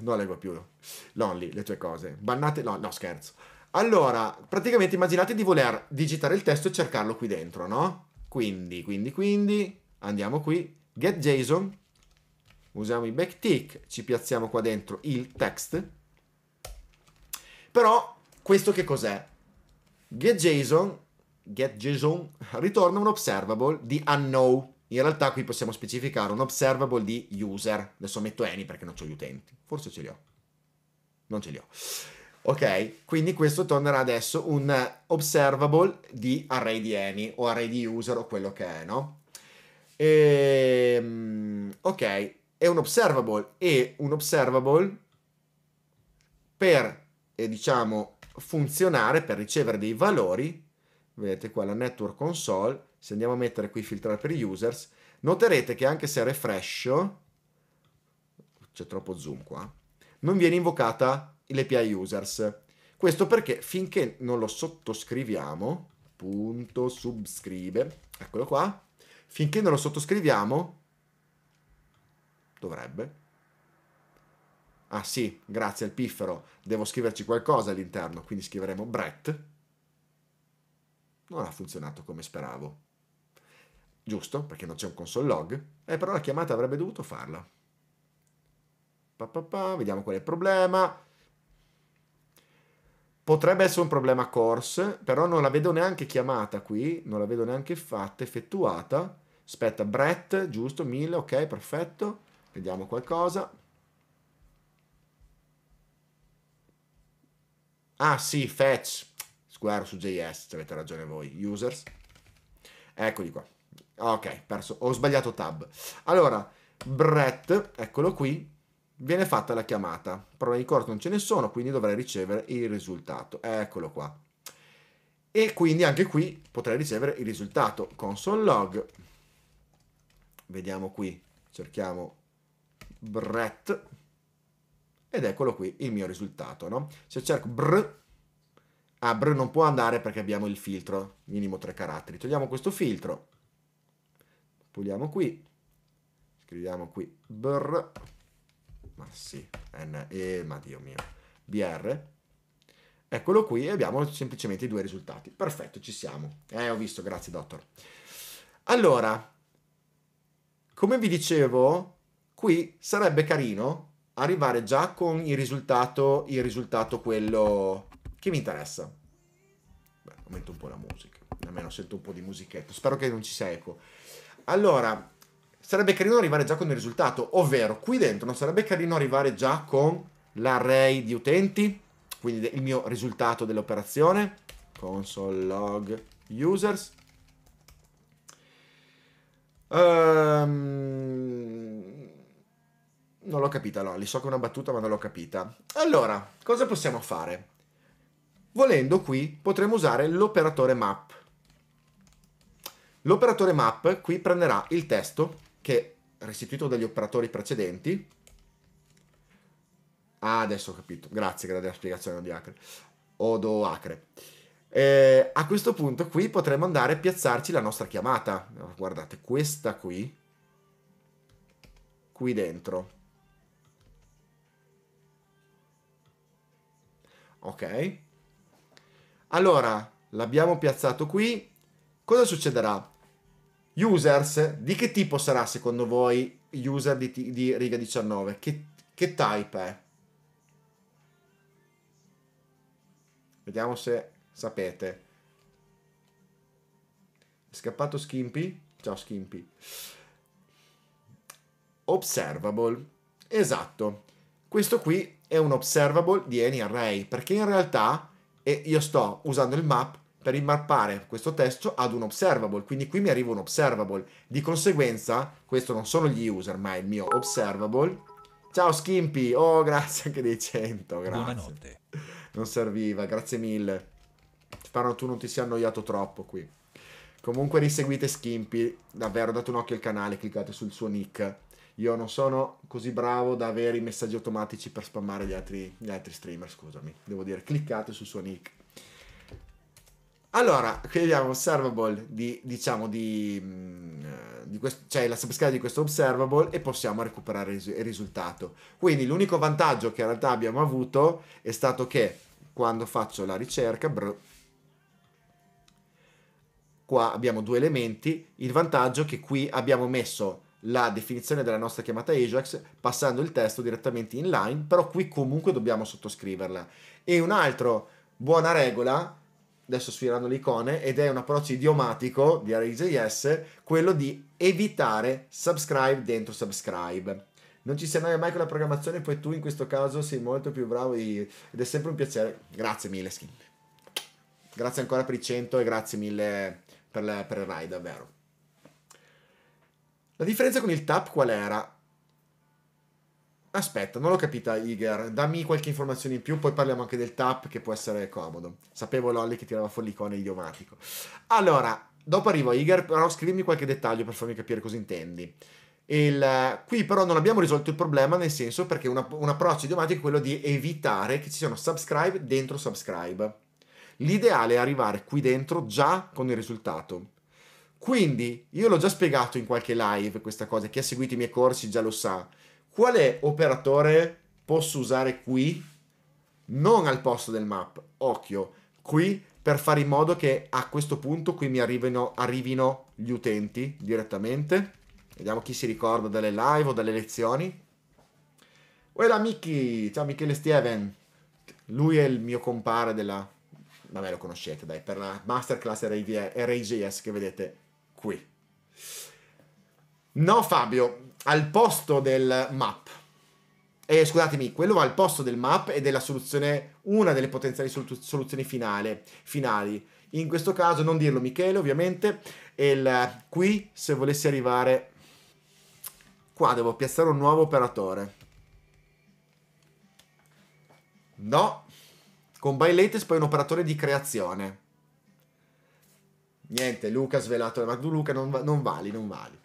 non leggo più. Lonely, le tue cose. Bannate... No, no, scherzo. Allora, praticamente immaginate di voler digitare il testo e cercarlo qui dentro, no? Quindi, quindi, quindi, andiamo qui, get JSON, usiamo i backtick, ci piazziamo qua dentro il text. Però, questo che cos'è? Get JSON, get JSON ritorna un observable di unknown. In realtà qui possiamo specificare un observable di user. Adesso metto any perché non ho gli utenti. Forse ce li ho. Non ce li ho. Ok, quindi questo tornerà adesso un observable di array di any o array di user o quello che è, no? E, ehm, ok, è un observable e un observable per, eh, diciamo, funzionare, per ricevere dei valori, vedete qua la network console, se andiamo a mettere qui filtrare per users, noterete che anche se refresh, c'è troppo zoom qua, non viene invocata l'API users. Questo perché finché non lo sottoscriviamo, punto subscribe, eccolo qua, finché non lo sottoscriviamo, dovrebbe. Ah sì, grazie al piffero, devo scriverci qualcosa all'interno, quindi scriveremo Brett. Non ha funzionato come speravo. Giusto, perché non c'è un console log, eh, però la chiamata avrebbe dovuto farla. Pa, pa, pa, vediamo qual è il problema. Potrebbe essere un problema course, però non la vedo neanche chiamata qui, non la vedo neanche fatta, effettuata. Aspetta, Brett, giusto, 1000, ok, perfetto. Vediamo qualcosa. Ah sì, fetch. Square su JS, avete ragione voi, users. Eccoli qua. Ok, perso. ho sbagliato tab. Allora, Brett, eccolo qui viene fatta la chiamata. Problemi di corte non ce ne sono, quindi dovrei ricevere il risultato. Eccolo qua. E quindi anche qui potrei ricevere il risultato. Console log. Vediamo qui. Cerchiamo Brett. Ed eccolo qui il mio risultato, no? Se cerco br, ah, br non può andare perché abbiamo il filtro, minimo tre caratteri. Togliamo questo filtro, puliamo qui, scriviamo qui br, sì, N, eh, ma Dio mio, BR. Eccolo qui e abbiamo semplicemente i due risultati. Perfetto, ci siamo. Eh, ho visto, grazie dottor. Allora, come vi dicevo, qui sarebbe carino arrivare già con il risultato, il risultato quello che mi interessa. Beh, aumento un po' la musica, almeno sento un po' di musichetto. Spero che non ci sia eco. Allora, sarebbe carino arrivare già con il risultato, ovvero qui dentro non sarebbe carino arrivare già con l'array di utenti, quindi il mio risultato dell'operazione, console log users. Um, non l'ho capita, no, li so che è una battuta ma non l'ho capita. Allora, cosa possiamo fare? Volendo qui potremmo usare l'operatore map. L'operatore map qui prenderà il testo che restituito dagli operatori precedenti. Ah, adesso ho capito. Grazie, grazie della spiegazione di Acre. Odo Acre. Eh, a questo punto qui potremmo andare a piazzarci la nostra chiamata. Guardate, questa qui. Qui dentro. Ok. Allora, l'abbiamo piazzato qui. Cosa succederà? Users, di che tipo sarà secondo voi user di, di riga 19? Che, che type è? Vediamo se sapete. È scappato Skimpy? Ciao Skimpy. Observable. Esatto. Questo qui è un observable di any array perché in realtà e io sto usando il map per immappare questo testo ad un observable, quindi qui mi arriva un observable. Di conseguenza, questo non sono gli user, ma è il mio observable. Ciao Skimpy, oh grazie anche dei 100, grazie. Buonanotte. Non serviva, grazie mille. Spero tu non ti sia annoiato troppo qui. Comunque riseguite Skimpy, davvero date un occhio al canale, cliccate sul suo nick. Io non sono così bravo da avere i messaggi automatici per spammare gli altri, gli altri streamer, scusami. Devo dire, cliccate sul suo nick. Allora, qui abbiamo observable di, diciamo, di, mm, di questo, cioè la subscala di questo observable e possiamo recuperare il risultato. Quindi l'unico vantaggio che in realtà abbiamo avuto è stato che quando faccio la ricerca, brr, qua abbiamo due elementi, il vantaggio è che qui abbiamo messo la definizione della nostra chiamata Ajax passando il testo direttamente in line, però qui comunque dobbiamo sottoscriverla. E un'altra buona regola adesso sfiorando le icone, ed è un approccio idiomatico di Array.js, quello di evitare subscribe dentro subscribe. Non ci si sei mai con la programmazione, poi tu in questo caso sei molto più bravo ed è sempre un piacere. Grazie mille, Skin. Grazie ancora per i 100 e grazie mille per, le, per il ride, davvero. La differenza con il tap qual era? Aspetta, non l'ho capita, Iger. Dammi qualche informazione in più, poi parliamo anche del tap che può essere comodo. Sapevo Lolli che tirava fuori l'icona idiomatico. Allora, dopo arrivo a Iger, però scrivimi qualche dettaglio per farmi capire cosa intendi. Il, qui però non abbiamo risolto il problema nel senso perché una, un approccio idiomatico è quello di evitare che ci siano subscribe dentro subscribe. L'ideale è arrivare qui dentro già con il risultato. Quindi, io l'ho già spiegato in qualche live questa cosa, chi ha seguito i miei corsi già lo sa quale operatore posso usare qui, non al posto del map, occhio, qui per fare in modo che a questo punto qui mi arrivino, arrivino gli utenti direttamente. Vediamo chi si ricorda delle live o dalle lezioni. Uela Miki, ciao Michele Steven. Lui è il mio compare della... Vabbè lo conoscete dai, per la masterclass Array.js che vedete qui. No Fabio, al posto del map. Eh, scusatemi, quello va al posto del map e della soluzione, una delle potenziali soluzioni finale, finali. In questo caso, non dirlo Michele, ovviamente, il, qui se volessi arrivare qua devo piazzare un nuovo operatore. No, con by latest poi un operatore di creazione. Niente, Luca svelato, ma Luca non, va, non vali, non vali.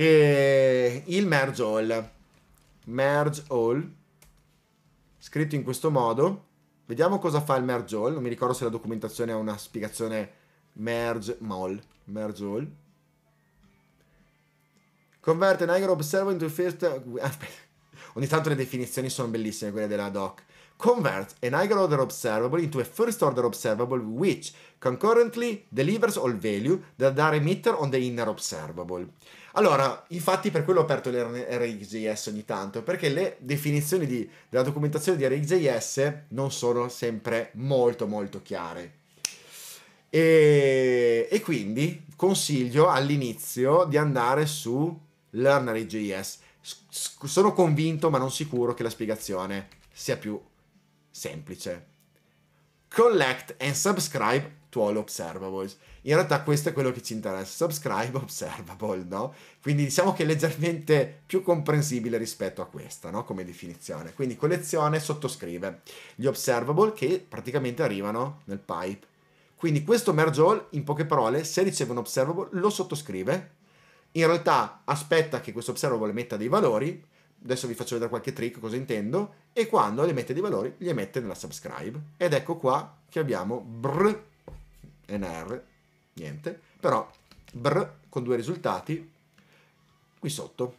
E il merge all. Merge all. Scritto in questo modo. Vediamo cosa fa il merge all. Non mi ricordo se la documentazione ha una spiegazione merge mol. Merge all. Converte Niagara Observer into first... [LAUGHS] Aspetta. Ogni tanto le definizioni sono bellissime, quelle della doc. Convert an higher order observable into a first order observable which concurrently delivers all value that are emitter on the inner observable. Allora, infatti per quello ho aperto l'RxJS ogni tanto, perché le definizioni di, della documentazione di RxJS non sono sempre molto molto chiare. E, e quindi consiglio all'inizio di andare su LearnRxJS. Sono convinto, ma non sicuro, che la spiegazione sia più semplice. Collect and subscribe to all observables. In realtà questo è quello che ci interessa, subscribe observable, no? Quindi diciamo che è leggermente più comprensibile rispetto a questa, no? Come definizione. Quindi collezione sottoscrive gli observable che praticamente arrivano nel pipe. Quindi questo merge all, in poche parole, se riceve un observable lo sottoscrive, in realtà aspetta che questo observable metta dei valori, adesso vi faccio vedere qualche trick cosa intendo, e quando le mette dei valori li emette nella subscribe. Ed ecco qua che abbiamo br, nr, niente, però br con due risultati qui sotto.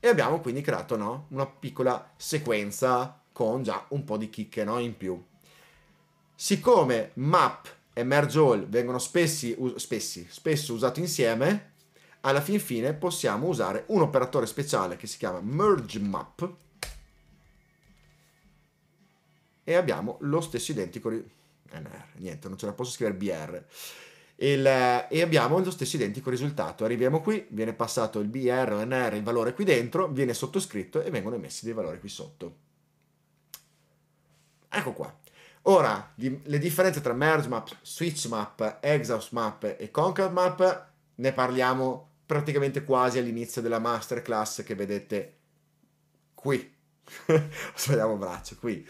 E abbiamo quindi creato no, una piccola sequenza con già un po' di chicche no, in più. Siccome map e merge all vengono spessi, spessi, spesso usati insieme, alla fin fine possiamo usare un operatore speciale che si chiama merge map e abbiamo lo stesso identico risultato NR, niente, non ce la posso scrivere BR. Il, e abbiamo lo stesso identico risultato. Arriviamo qui, viene passato il BR, o NR, il valore qui dentro, viene sottoscritto e vengono emessi dei valori qui sotto. Ecco qua. Ora, di, le differenze tra merge map, switch map, exhaust map e concat map ne parliamo praticamente quasi all'inizio della masterclass che vedete qui. Sbagliamo [LAUGHS] braccio, qui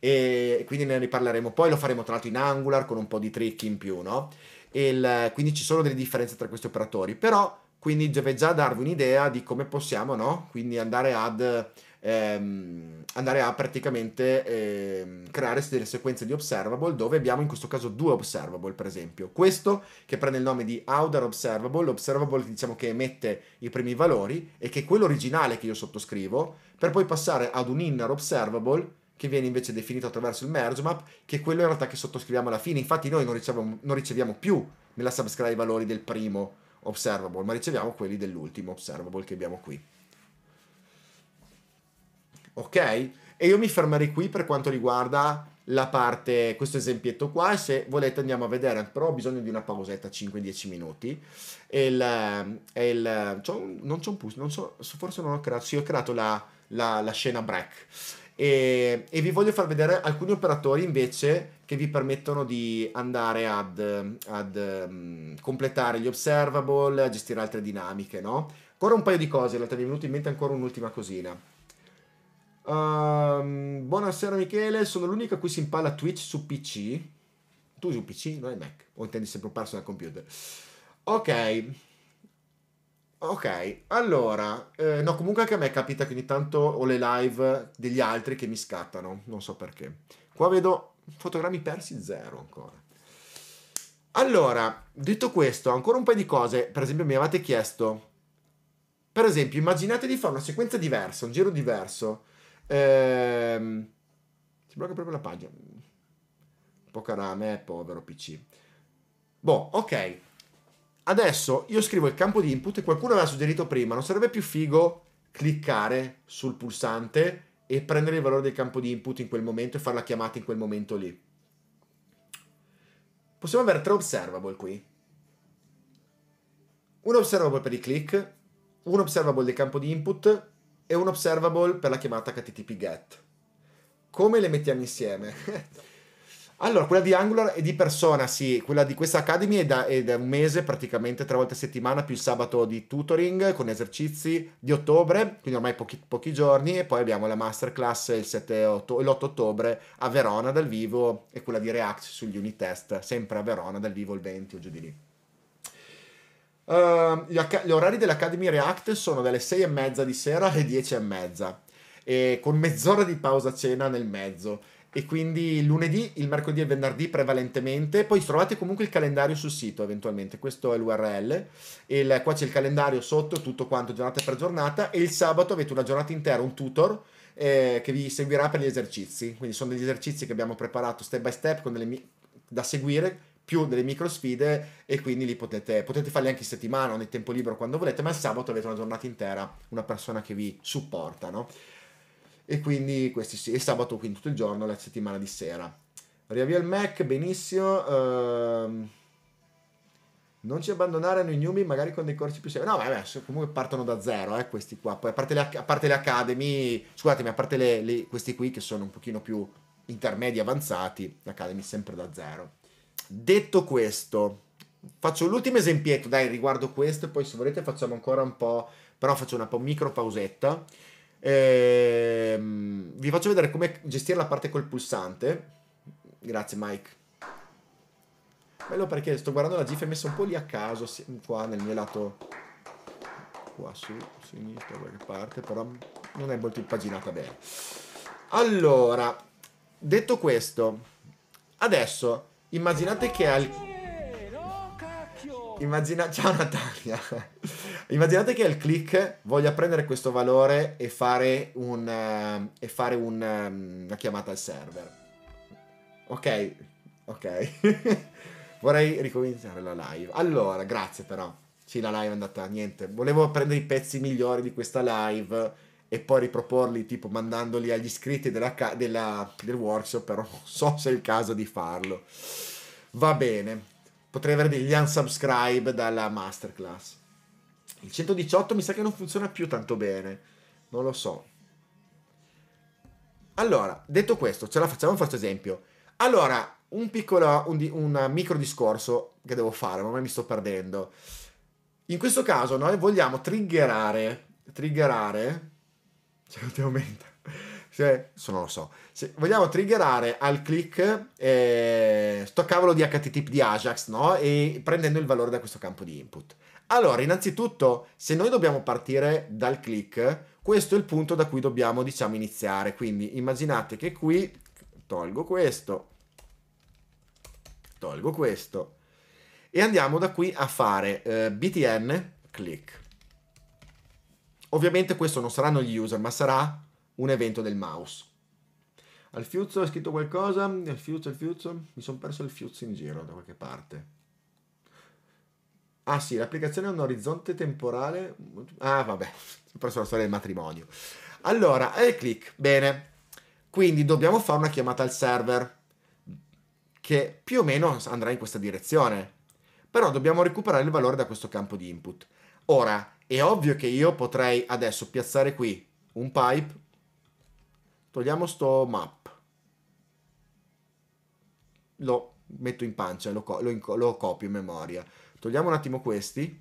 e quindi ne riparleremo poi, lo faremo tra l'altro in Angular con un po' di trick in più, no? Il, quindi ci sono delle differenze tra questi operatori, però quindi deve già darvi un'idea di come possiamo, no? Quindi andare ad... Ehm, andare a praticamente ehm, creare delle sequenze di observable dove abbiamo in questo caso due observable per esempio questo che prende il nome di outer observable l'observable diciamo che emette i primi valori e che è quello originale che io sottoscrivo per poi passare ad un inner observable che viene invece definito attraverso il merge map, che è quello in realtà che sottoscriviamo alla fine. Infatti noi non riceviamo, non riceviamo più nella subscribe i valori del primo observable, ma riceviamo quelli dell'ultimo observable che abbiamo qui. Ok? E io mi fermerei qui per quanto riguarda la parte, questo esempietto qua, e se volete andiamo a vedere, però ho bisogno di una pausetta, 5-10 minuti. il, il, c'ho un, non c'è un push, non so, forse non ho creato, sì ho creato la, la, la scena break. E, e, vi voglio far vedere alcuni operatori invece che vi permettono di andare ad, ad um, completare gli observable, a gestire altre dinamiche, no? Ancora un paio di cose, in realtà mi è venuto in mente ancora un'ultima cosina. Um, buonasera Michele, sono l'unico a cui si impalla Twitch su PC. Tu su PC, non hai Mac, o intendi sempre un perso dal computer. Ok, Ok, allora, eh, no, comunque anche a me capita che ogni tanto ho le live degli altri che mi scattano, non so perché. Qua vedo fotogrammi persi zero ancora. Allora, detto questo, ancora un paio di cose, per esempio mi avevate chiesto, per esempio immaginate di fare una sequenza diversa, un giro diverso. Ehm, si blocca proprio la pagina. Poca rame, povero PC. Boh, ok. Adesso io scrivo il campo di input e qualcuno aveva suggerito prima, non sarebbe più figo cliccare sul pulsante e prendere il valore del campo di input in quel momento e fare la chiamata in quel momento lì. Possiamo avere tre observable qui. Un observable per i click, un observable del campo di input e un observable per la chiamata http get. Come le mettiamo insieme? [LAUGHS] Allora, quella di Angular è di Persona, sì, quella di questa Academy è da, è da, un mese praticamente, tre volte a settimana, più il sabato di tutoring con esercizi di ottobre, quindi ormai pochi, pochi giorni, e poi abbiamo la masterclass il 7, 8, l'8 ottobre a Verona dal vivo e quella di React sugli unitest, sempre a Verona dal vivo il 20 o giù di lì. Uh, gli, gli, orari dell'Academy React sono dalle 6 e mezza di sera alle 10 e mezza, e con mezz'ora di pausa cena nel mezzo e quindi lunedì, il mercoledì e il venerdì prevalentemente, poi trovate comunque il calendario sul sito eventualmente, questo è l'URL, e il, qua c'è il calendario sotto, tutto quanto giornata per giornata, e il sabato avete una giornata intera, un tutor, eh, che vi seguirà per gli esercizi, quindi sono degli esercizi che abbiamo preparato step by step con delle mi- da seguire più delle micro sfide e quindi li potete, potete farli anche in settimana o nel tempo libero quando volete, ma il sabato avete una giornata intera, una persona che vi supporta, no? e quindi questi sì, e sabato quindi tutto il giorno, la settimana di sera. Riavvia il Mac, benissimo. Uh, non ci abbandonare noi newbie, magari con dei corsi più seri. No, vabbè, comunque partono da zero, eh, questi qua. Poi a parte le, a parte le academy, scusatemi, a parte le, le, questi qui che sono un pochino più intermedi avanzati, l'academy sempre da zero. Detto questo, faccio l'ultimo esempietto, dai, riguardo questo, poi se volete facciamo ancora un po', però faccio una po' micro pausetta. Ehm, vi faccio vedere come gestire la parte col pulsante. Grazie Mike. Bello perché sto guardando la GIF e messa un po' lì a caso, qua nel mio lato, qua su, sinistra, da qualche parte, però non è molto impaginata bene. Allora, detto questo, adesso immaginate che al Immagina... [LAUGHS] Ciao Natalia. Immaginate che al click voglia prendere questo valore e fare, un, uh, e fare un, um, una chiamata al server. Ok, ok. [LAUGHS] Vorrei ricominciare la live. Allora, grazie però. Sì, la live è andata niente. Volevo prendere i pezzi migliori di questa live e poi riproporli, tipo mandandoli agli iscritti della ca- della, del workshop, però non so se è il caso di farlo. Va bene potrei avere degli unsubscribe dalla masterclass. Il 118 mi sa che non funziona più tanto bene, non lo so. Allora, detto questo, ce la facciamo un faccio esempio. Allora, un piccolo, un, un micro discorso che devo fare, ma mi sto perdendo. In questo caso noi vogliamo triggerare, triggerare, [LAUGHS] cioè ti aumenta, cioè, se non lo so. Se vogliamo triggerare al click eh, sto cavolo di HTTP di Ajax, no? E prendendo il valore da questo campo di input. Allora, innanzitutto, se noi dobbiamo partire dal click, questo è il punto da cui dobbiamo, diciamo, iniziare. Quindi immaginate che qui tolgo questo, tolgo questo e andiamo da qui a fare eh, btn click. Ovviamente questo non saranno gli user, ma sarà un evento del mouse. Al Fiuzzo è scritto qualcosa? Al Fiuzzo, Mi sono perso il Fiuzzo in giro da qualche parte. Ah sì, l'applicazione ha un orizzonte temporale... Ah vabbè, [LAUGHS] ho perso la storia del matrimonio. Allora, e eh, clic, bene. Quindi dobbiamo fare una chiamata al server che più o meno andrà in questa direzione. Però dobbiamo recuperare il valore da questo campo di input. Ora, è ovvio che io potrei adesso piazzare qui un pipe Togliamo sto map. Lo metto in pancia, lo, co lo, lo copio in memoria. Togliamo un attimo questi.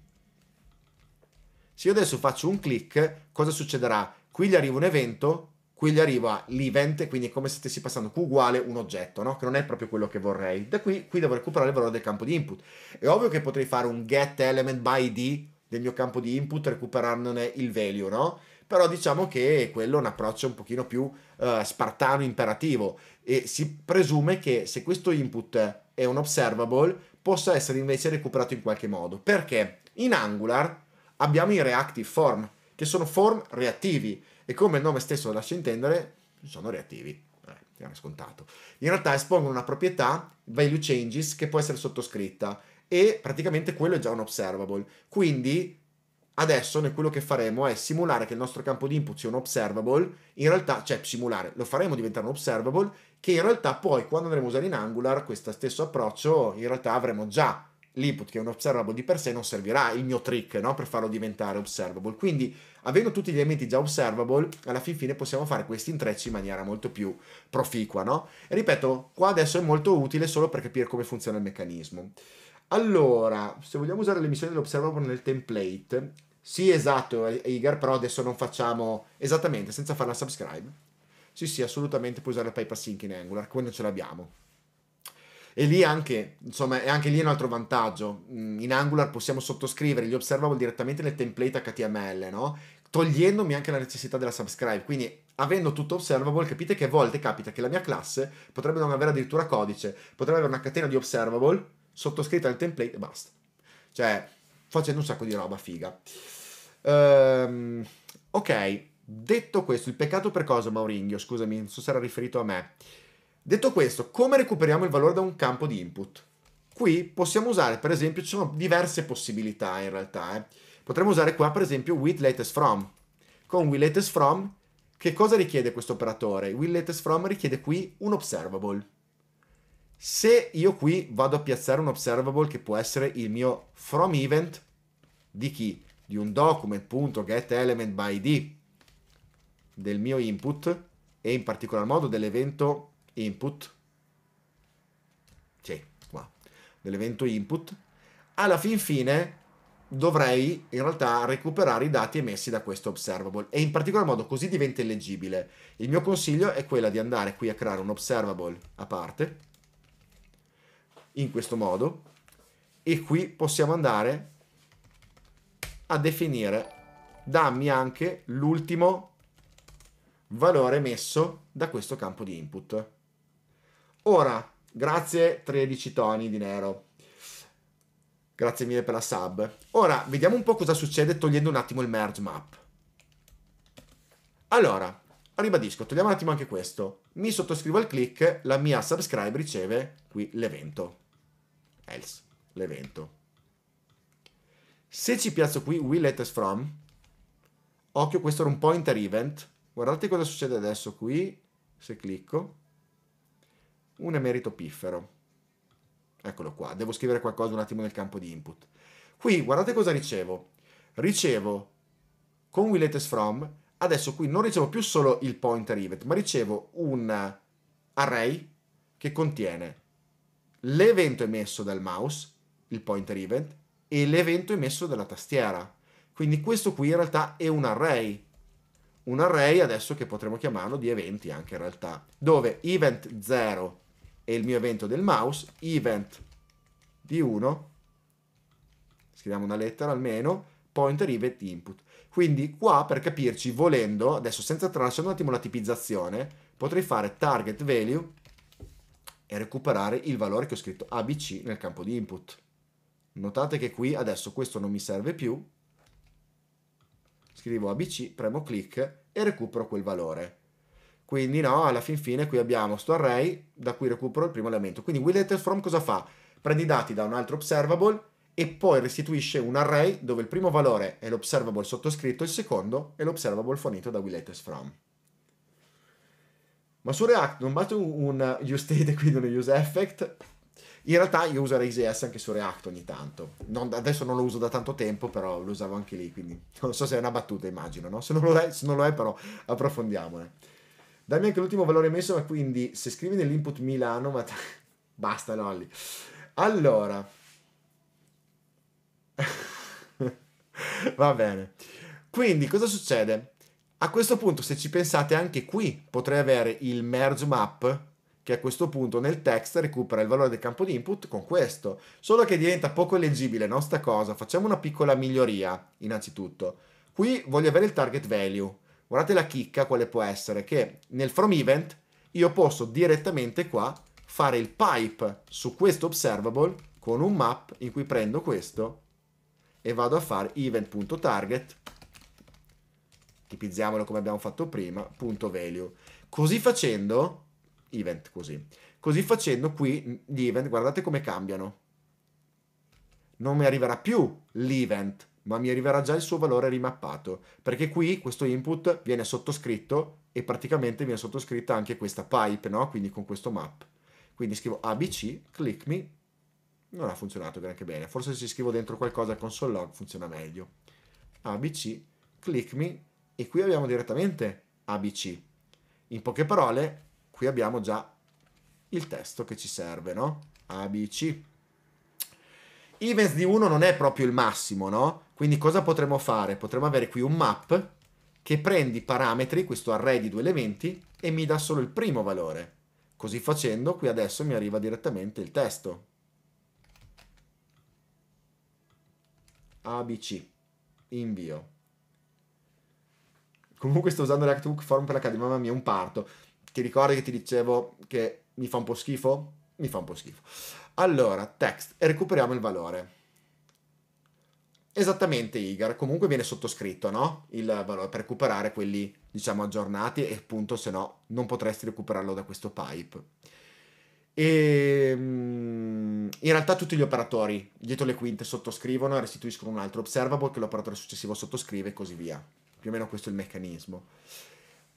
Se io adesso faccio un click cosa succederà? Qui gli arriva un evento, qui gli arriva l'event, quindi è come se stessi passando Q uguale un oggetto, no? che non è proprio quello che vorrei. Da qui, qui devo recuperare il valore del campo di input. È ovvio che potrei fare un get element by id del mio campo di input, recuperandone il value, no? però diciamo che quello è un approccio un pochino più eh, spartano imperativo e si presume che se questo input è un observable possa essere invece recuperato in qualche modo. Perché in Angular abbiamo i reactive form, che sono form reattivi e come il nome stesso lascia intendere, sono reattivi. Eh, scontato. In realtà espongono una proprietà, value changes, che può essere sottoscritta e praticamente quello è già un observable. Quindi Adesso noi quello che faremo è simulare che il nostro campo di input sia un observable, in realtà, cioè simulare, lo faremo diventare un observable, che in realtà poi quando andremo a usare in Angular questo stesso approccio, in realtà avremo già l'input che è un observable di per sé, non servirà il mio trick no? per farlo diventare observable. Quindi avendo tutti gli elementi già observable, alla fin fine possiamo fare questi intrecci in maniera molto più proficua. No? E ripeto, qua adesso è molto utile solo per capire come funziona il meccanismo. Allora, se vogliamo usare le missioni dell'observable nel template, sì, esatto, eh, Igar, però adesso non facciamo esattamente senza fare la subscribe. Sì, sì, assolutamente puoi usare il PayPal Sync in Angular quando ce l'abbiamo. E lì anche, insomma, è anche lì un altro vantaggio. Mm, in Angular possiamo sottoscrivere gli observable direttamente nel template HTML, no? Togliendomi anche la necessità della subscribe. Quindi avendo tutto observable, capite che a volte capita che la mia classe potrebbe non avere addirittura codice, potrebbe avere una catena di observable sottoscritta nel template e basta. Cioè, facendo un sacco di roba figa. Ehm, ok, detto questo, il peccato per cosa Mauringhio? Scusami, non so se era riferito a me. Detto questo, come recuperiamo il valore da un campo di input? Qui possiamo usare, per esempio, ci sono diverse possibilità in realtà. Eh. Potremmo usare qua, per esempio, with latest from. Con with latest from, che cosa richiede questo operatore? With latest from richiede qui un observable. Se io qui vado a piazzare un observable che può essere il mio from event di chi? di un document.getElementById del mio input e in particolar modo dell'evento input sì, qua, dell'evento input alla fin fine dovrei in realtà recuperare i dati emessi da questo observable e in particolar modo così diventa illeggibile. Il mio consiglio è quello di andare qui a creare un observable a parte in questo modo e qui possiamo andare a definire dammi anche l'ultimo valore messo da questo campo di input. Ora, grazie 13 toni di nero. Grazie mille per la sub. Ora, vediamo un po' cosa succede togliendo un attimo il merge map. Allora, ribadisco, togliamo un attimo anche questo. Mi sottoscrivo al click, la mia subscribe riceve qui l'evento. Else, l'evento. Se ci piazzo qui Will Latest From, occhio, questo era un pointer event. Guardate cosa succede adesso qui, se clicco. Un emerito piffero. Eccolo qua, devo scrivere qualcosa un attimo nel campo di input. Qui, guardate cosa ricevo. Ricevo con Will Latest From, adesso qui non ricevo più solo il pointer event, ma ricevo un array che contiene l'evento emesso dal mouse, il pointer event, e l'evento emesso dalla tastiera. Quindi questo qui in realtà è un array, un array adesso che potremmo chiamarlo di eventi anche in realtà, dove event 0 è il mio evento del mouse, event di 1, scriviamo una lettera almeno, pointer event input. Quindi qua per capirci, volendo, adesso senza tralasciare un attimo la tipizzazione, potrei fare target value e recuperare il valore che ho scritto ABC nel campo di input. Notate che qui adesso questo non mi serve più. Scrivo ABC, premo clic e recupero quel valore. Quindi no, alla fin fine qui abbiamo sto array da cui recupero il primo elemento. Quindi with cosa fa? Prende i dati da un altro observable e poi restituisce un array dove il primo valore è l'observable sottoscritto, il secondo è l'observable fornito da Willetest Ma su React non basta un, useState use state e [LAUGHS] quindi un use in realtà io uso JS anche su React ogni tanto. Non, adesso non lo uso da tanto tempo, però lo usavo anche lì, quindi [LAUGHS] non so se è una battuta, immagino, no? Se non lo è, se non lo è però approfondiamone. Dammi anche l'ultimo valore messo, ma quindi se scrivi nell'input Milano, ma t- [LAUGHS] basta Lolli. Allora. [LAUGHS] Va bene. Quindi cosa succede? A questo punto, se ci pensate, anche qui potrei avere il merge map che a questo punto nel text recupera il valore del campo di input con questo, solo che diventa poco leggibile, non sta cosa, facciamo una piccola miglioria innanzitutto. Qui voglio avere il target value, guardate la chicca quale può essere, che nel from event io posso direttamente qua fare il pipe su questo observable con un map in cui prendo questo e vado a fare event.target tipizziamolo come abbiamo fatto prima, punto value. Così facendo event così. Così facendo qui gli event, guardate come cambiano. Non mi arriverà più l'event, ma mi arriverà già il suo valore rimappato, perché qui questo input viene sottoscritto e praticamente viene sottoscritta anche questa pipe, no? Quindi con questo map. Quindi scrivo abc, click me, non ha funzionato neanche bene. Forse se scrivo dentro qualcosa al console log funziona meglio. abc, click me, e qui abbiamo direttamente abc. In poche parole, qui abbiamo già il testo che ci serve, no? A, B, C. Events di 1 non è proprio il massimo, no? Quindi cosa potremmo fare? Potremmo avere qui un map che prende i parametri, questo array di due elementi, e mi dà solo il primo valore. Così facendo, qui adesso mi arriva direttamente il testo. ABC. Invio. Comunque sto usando React Hook Form per l'Academy, mamma mia, un parto. Ti ricordi che ti dicevo che mi fa un po' schifo? Mi fa un po' schifo. Allora, text, e recuperiamo il valore. Esattamente, Igar. Comunque viene sottoscritto, no? Il valore per recuperare quelli, diciamo, aggiornati e appunto, se no, non potresti recuperarlo da questo pipe. E ehm, in realtà tutti gli operatori dietro le quinte sottoscrivono e restituiscono un altro observable che l'operatore successivo sottoscrive e così via. Più o meno questo è il meccanismo.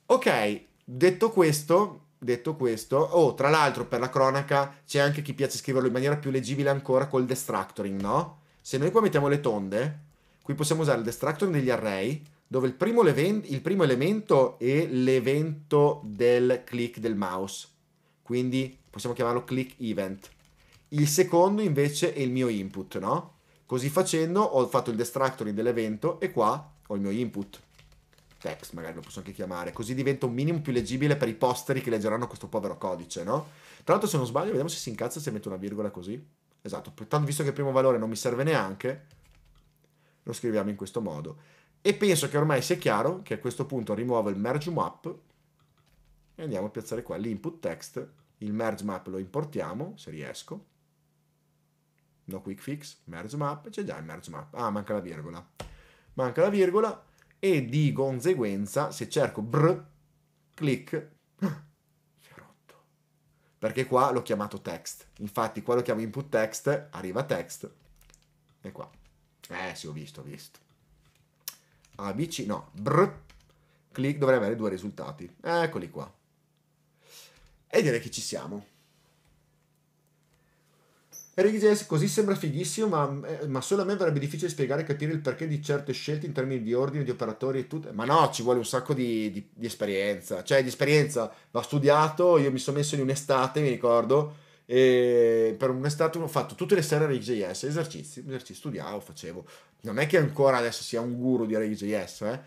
Ok, Detto questo, detto questo, oh, tra l'altro per la cronaca c'è anche chi piace scriverlo in maniera più leggibile ancora col destructoring, no? Se noi qua mettiamo le tonde, qui possiamo usare il destructoring degli array, dove il primo, il primo elemento è l'evento del click del mouse. Quindi possiamo chiamarlo click event. Il secondo invece è il mio input, no? Così facendo ho fatto il destructoring dell'evento e qua ho il mio input text, magari lo posso anche chiamare, così diventa un minimo più leggibile per i posteri che leggeranno questo povero codice, no? Tra l'altro se non sbaglio, vediamo se si incazza se metto una virgola così. Esatto, tanto visto che il primo valore non mi serve neanche, lo scriviamo in questo modo. E penso che ormai sia chiaro che a questo punto rimuovo il merge map e andiamo a piazzare qua l'input text, il merge map lo importiamo, se riesco, no quick fix, merge map, c'è già il merge map, ah manca la virgola, manca la virgola, e di conseguenza se cerco br, click, [CLEARS THROAT] rotto. Perché qua l'ho chiamato text. Infatti qua lo chiamo input text, arriva text e qua. Eh sì, ho visto, ho visto. ABC, no, br, click, dovrei avere due risultati. Eccoli qua. E direi che ci siamo. Riggs così sembra fighissimo, ma, eh, ma, solo a me verrebbe difficile spiegare e capire il perché di certe scelte in termini di ordine, di operatori e tutto. Ma no, ci vuole un sacco di, di, di esperienza. Cioè, di esperienza va studiato. Io mi sono messo in un'estate, mi ricordo, e per un'estate ho fatto tutte le serie Riggs.js, esercizi, esercizi, studiavo, facevo. Non è che ancora adesso sia un guru di Riggs.js, eh?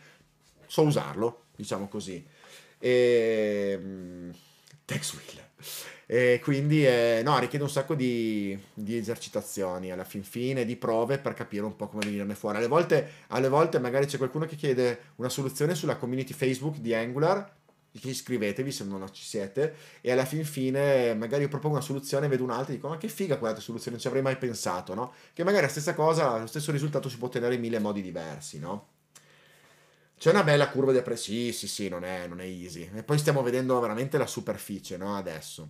so usarlo, diciamo così. E... Ehm, Tex Wheeler e quindi eh, no, richiede un sacco di, di, esercitazioni alla fin fine, di prove per capire un po' come venirne fuori. Alle volte, alle volte magari c'è qualcuno che chiede una soluzione sulla community Facebook di Angular iscrivetevi se non ci siete e alla fin fine magari io propongo una soluzione vedo un'altra e dico ma che figa quella soluzione non ci avrei mai pensato no? che magari la stessa cosa lo stesso risultato si può ottenere in mille modi diversi no? C'è una bella curva di apprezzamento. Sì, sì, sì, non è, non è, easy. E poi stiamo vedendo veramente la superficie, no? Adesso.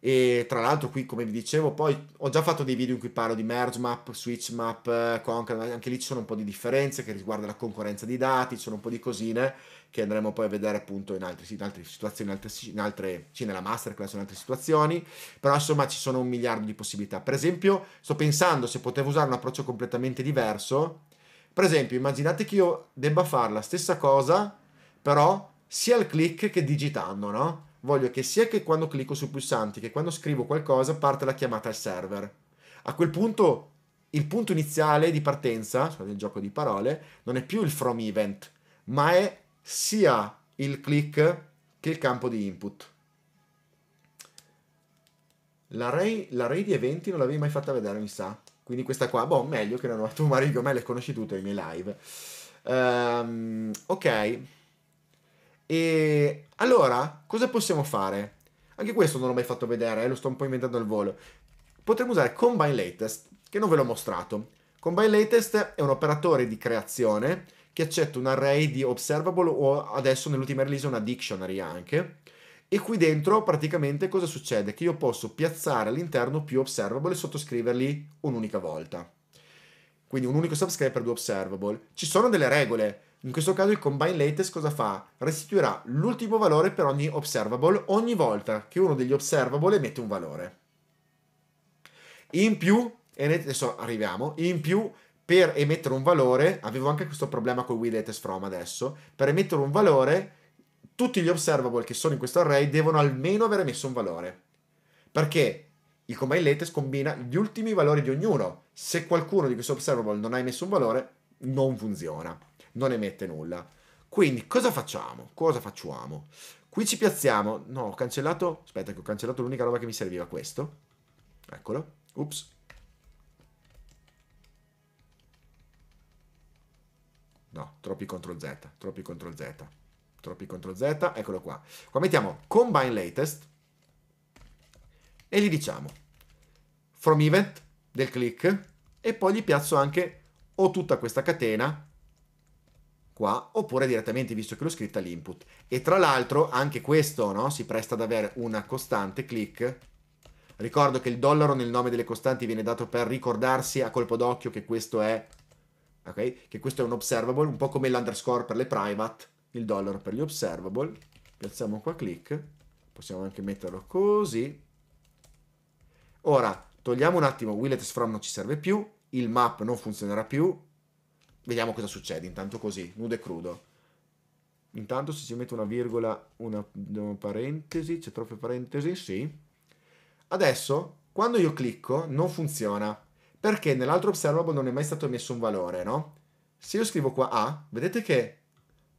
E tra l'altro qui, come vi dicevo, poi ho già fatto dei video in cui parlo di merge map, switch map, eh, conquer, anche lì ci sono un po' di differenze che riguardano la concorrenza di dati, ci sono un po' di cosine che andremo poi a vedere appunto in altre, in altre situazioni, in altre, in altre, sì, nella masterclass, in altre situazioni, però insomma ci sono un miliardo di possibilità. Per esempio, sto pensando se potevo usare un approccio completamente diverso, per esempio, immaginate che io debba fare la stessa cosa, però sia al click che digitando, no? Voglio che sia che quando clicco su pulsanti che quando scrivo qualcosa parte la chiamata al server. A quel punto il punto iniziale di partenza, cioè del gioco di parole, non è più il from event, ma è sia il click che il campo di input. L'array, l'array di eventi non l'avevi mai fatta vedere, mi sa. Quindi questa qua, boh, meglio che la nuova. Tu Mario Gomelle conosci tutto i miei live. Um, ok. E allora, cosa possiamo fare? Anche questo non l'ho mai fatto vedere, eh, lo sto un po' inventando al volo. Potremmo usare Combine Latest, che non ve l'ho mostrato. Combine Latest è un operatore di creazione che accetta un array di observable o adesso nell'ultima release una dictionary anche e qui dentro praticamente cosa succede? Che io posso piazzare all'interno più observable e sottoscriverli un'unica volta. Quindi un unico subscribe per due observable. Ci sono delle regole. In questo caso il combine latest cosa fa? Restituirà l'ultimo valore per ogni observable ogni volta che uno degli observable emette un valore. In più, e adesso arriviamo, in più per emettere un valore, avevo anche questo problema con with latest from adesso, per emettere un valore tutti gli observable che sono in questo array devono almeno avere messo un valore. Perché il combine latest combina gli ultimi valori di ognuno. Se qualcuno di questi observable non ha messo un valore, non funziona, non emette nulla. Quindi cosa facciamo? Cosa facciamo? Qui ci piazziamo. No, ho cancellato. Aspetta, che ho cancellato l'unica roba che mi serviva, questo. Eccolo. Ups. No, troppi CTRL Z, troppi CTRL Z. CTRL P CTRL Z, eccolo qua. Qua mettiamo combine latest e gli diciamo from event del click e poi gli piazzo anche o tutta questa catena qua oppure direttamente visto che l'ho scritta l'input e tra l'altro anche questo no, si presta ad avere una costante click ricordo che il dollaro nel nome delle costanti viene dato per ricordarsi a colpo d'occhio che questo è okay, che questo è un observable un po' come l'underscore per le private il dollaro per gli observable, piazziamo qua click, possiamo anche metterlo così. Ora, togliamo un attimo, Willets from non ci serve più, il map non funzionerà più, vediamo cosa succede, intanto così, nudo e crudo. Intanto se ci metto una virgola, una, una parentesi, c'è troppe parentesi, sì. Adesso, quando io clicco, non funziona, perché nell'altro observable non è mai stato messo un valore, no? Se io scrivo qua A, vedete che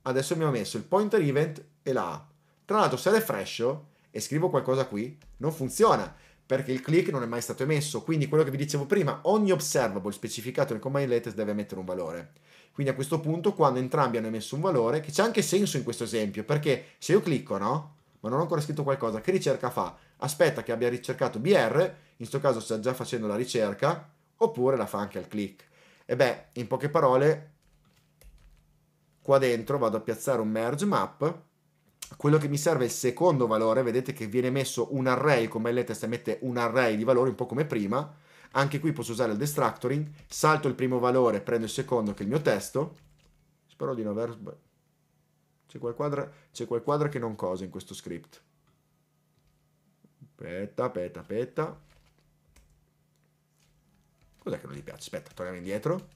adesso mi ha messo il pointer event e la A. Tra l'altro se refresho e scrivo qualcosa qui, non funziona perché il click non è mai stato emesso. Quindi quello che vi dicevo prima, ogni observable specificato nel combine latest deve emettere un valore. Quindi a questo punto, quando entrambi hanno emesso un valore, che c'è anche senso in questo esempio, perché se io clicco, no? Ma non ho ancora scritto qualcosa, che ricerca fa? Aspetta che abbia ricercato BR, in questo caso sta già facendo la ricerca, oppure la fa anche al click. E beh, in poche parole, qua dentro vado a piazzare un merge map quello che mi serve è il secondo valore, vedete che viene messo un array, come lette se mette un array di valori un po' come prima, anche qui posso usare il destructoring salto il primo valore, prendo il secondo che è il mio testo, spero di non aver... C'è quel, quadro... quel quadro che non cosa in questo script. Aspetta, aspetta, aspetta. Cos'è che non gli piace? Aspetta, torniamo indietro.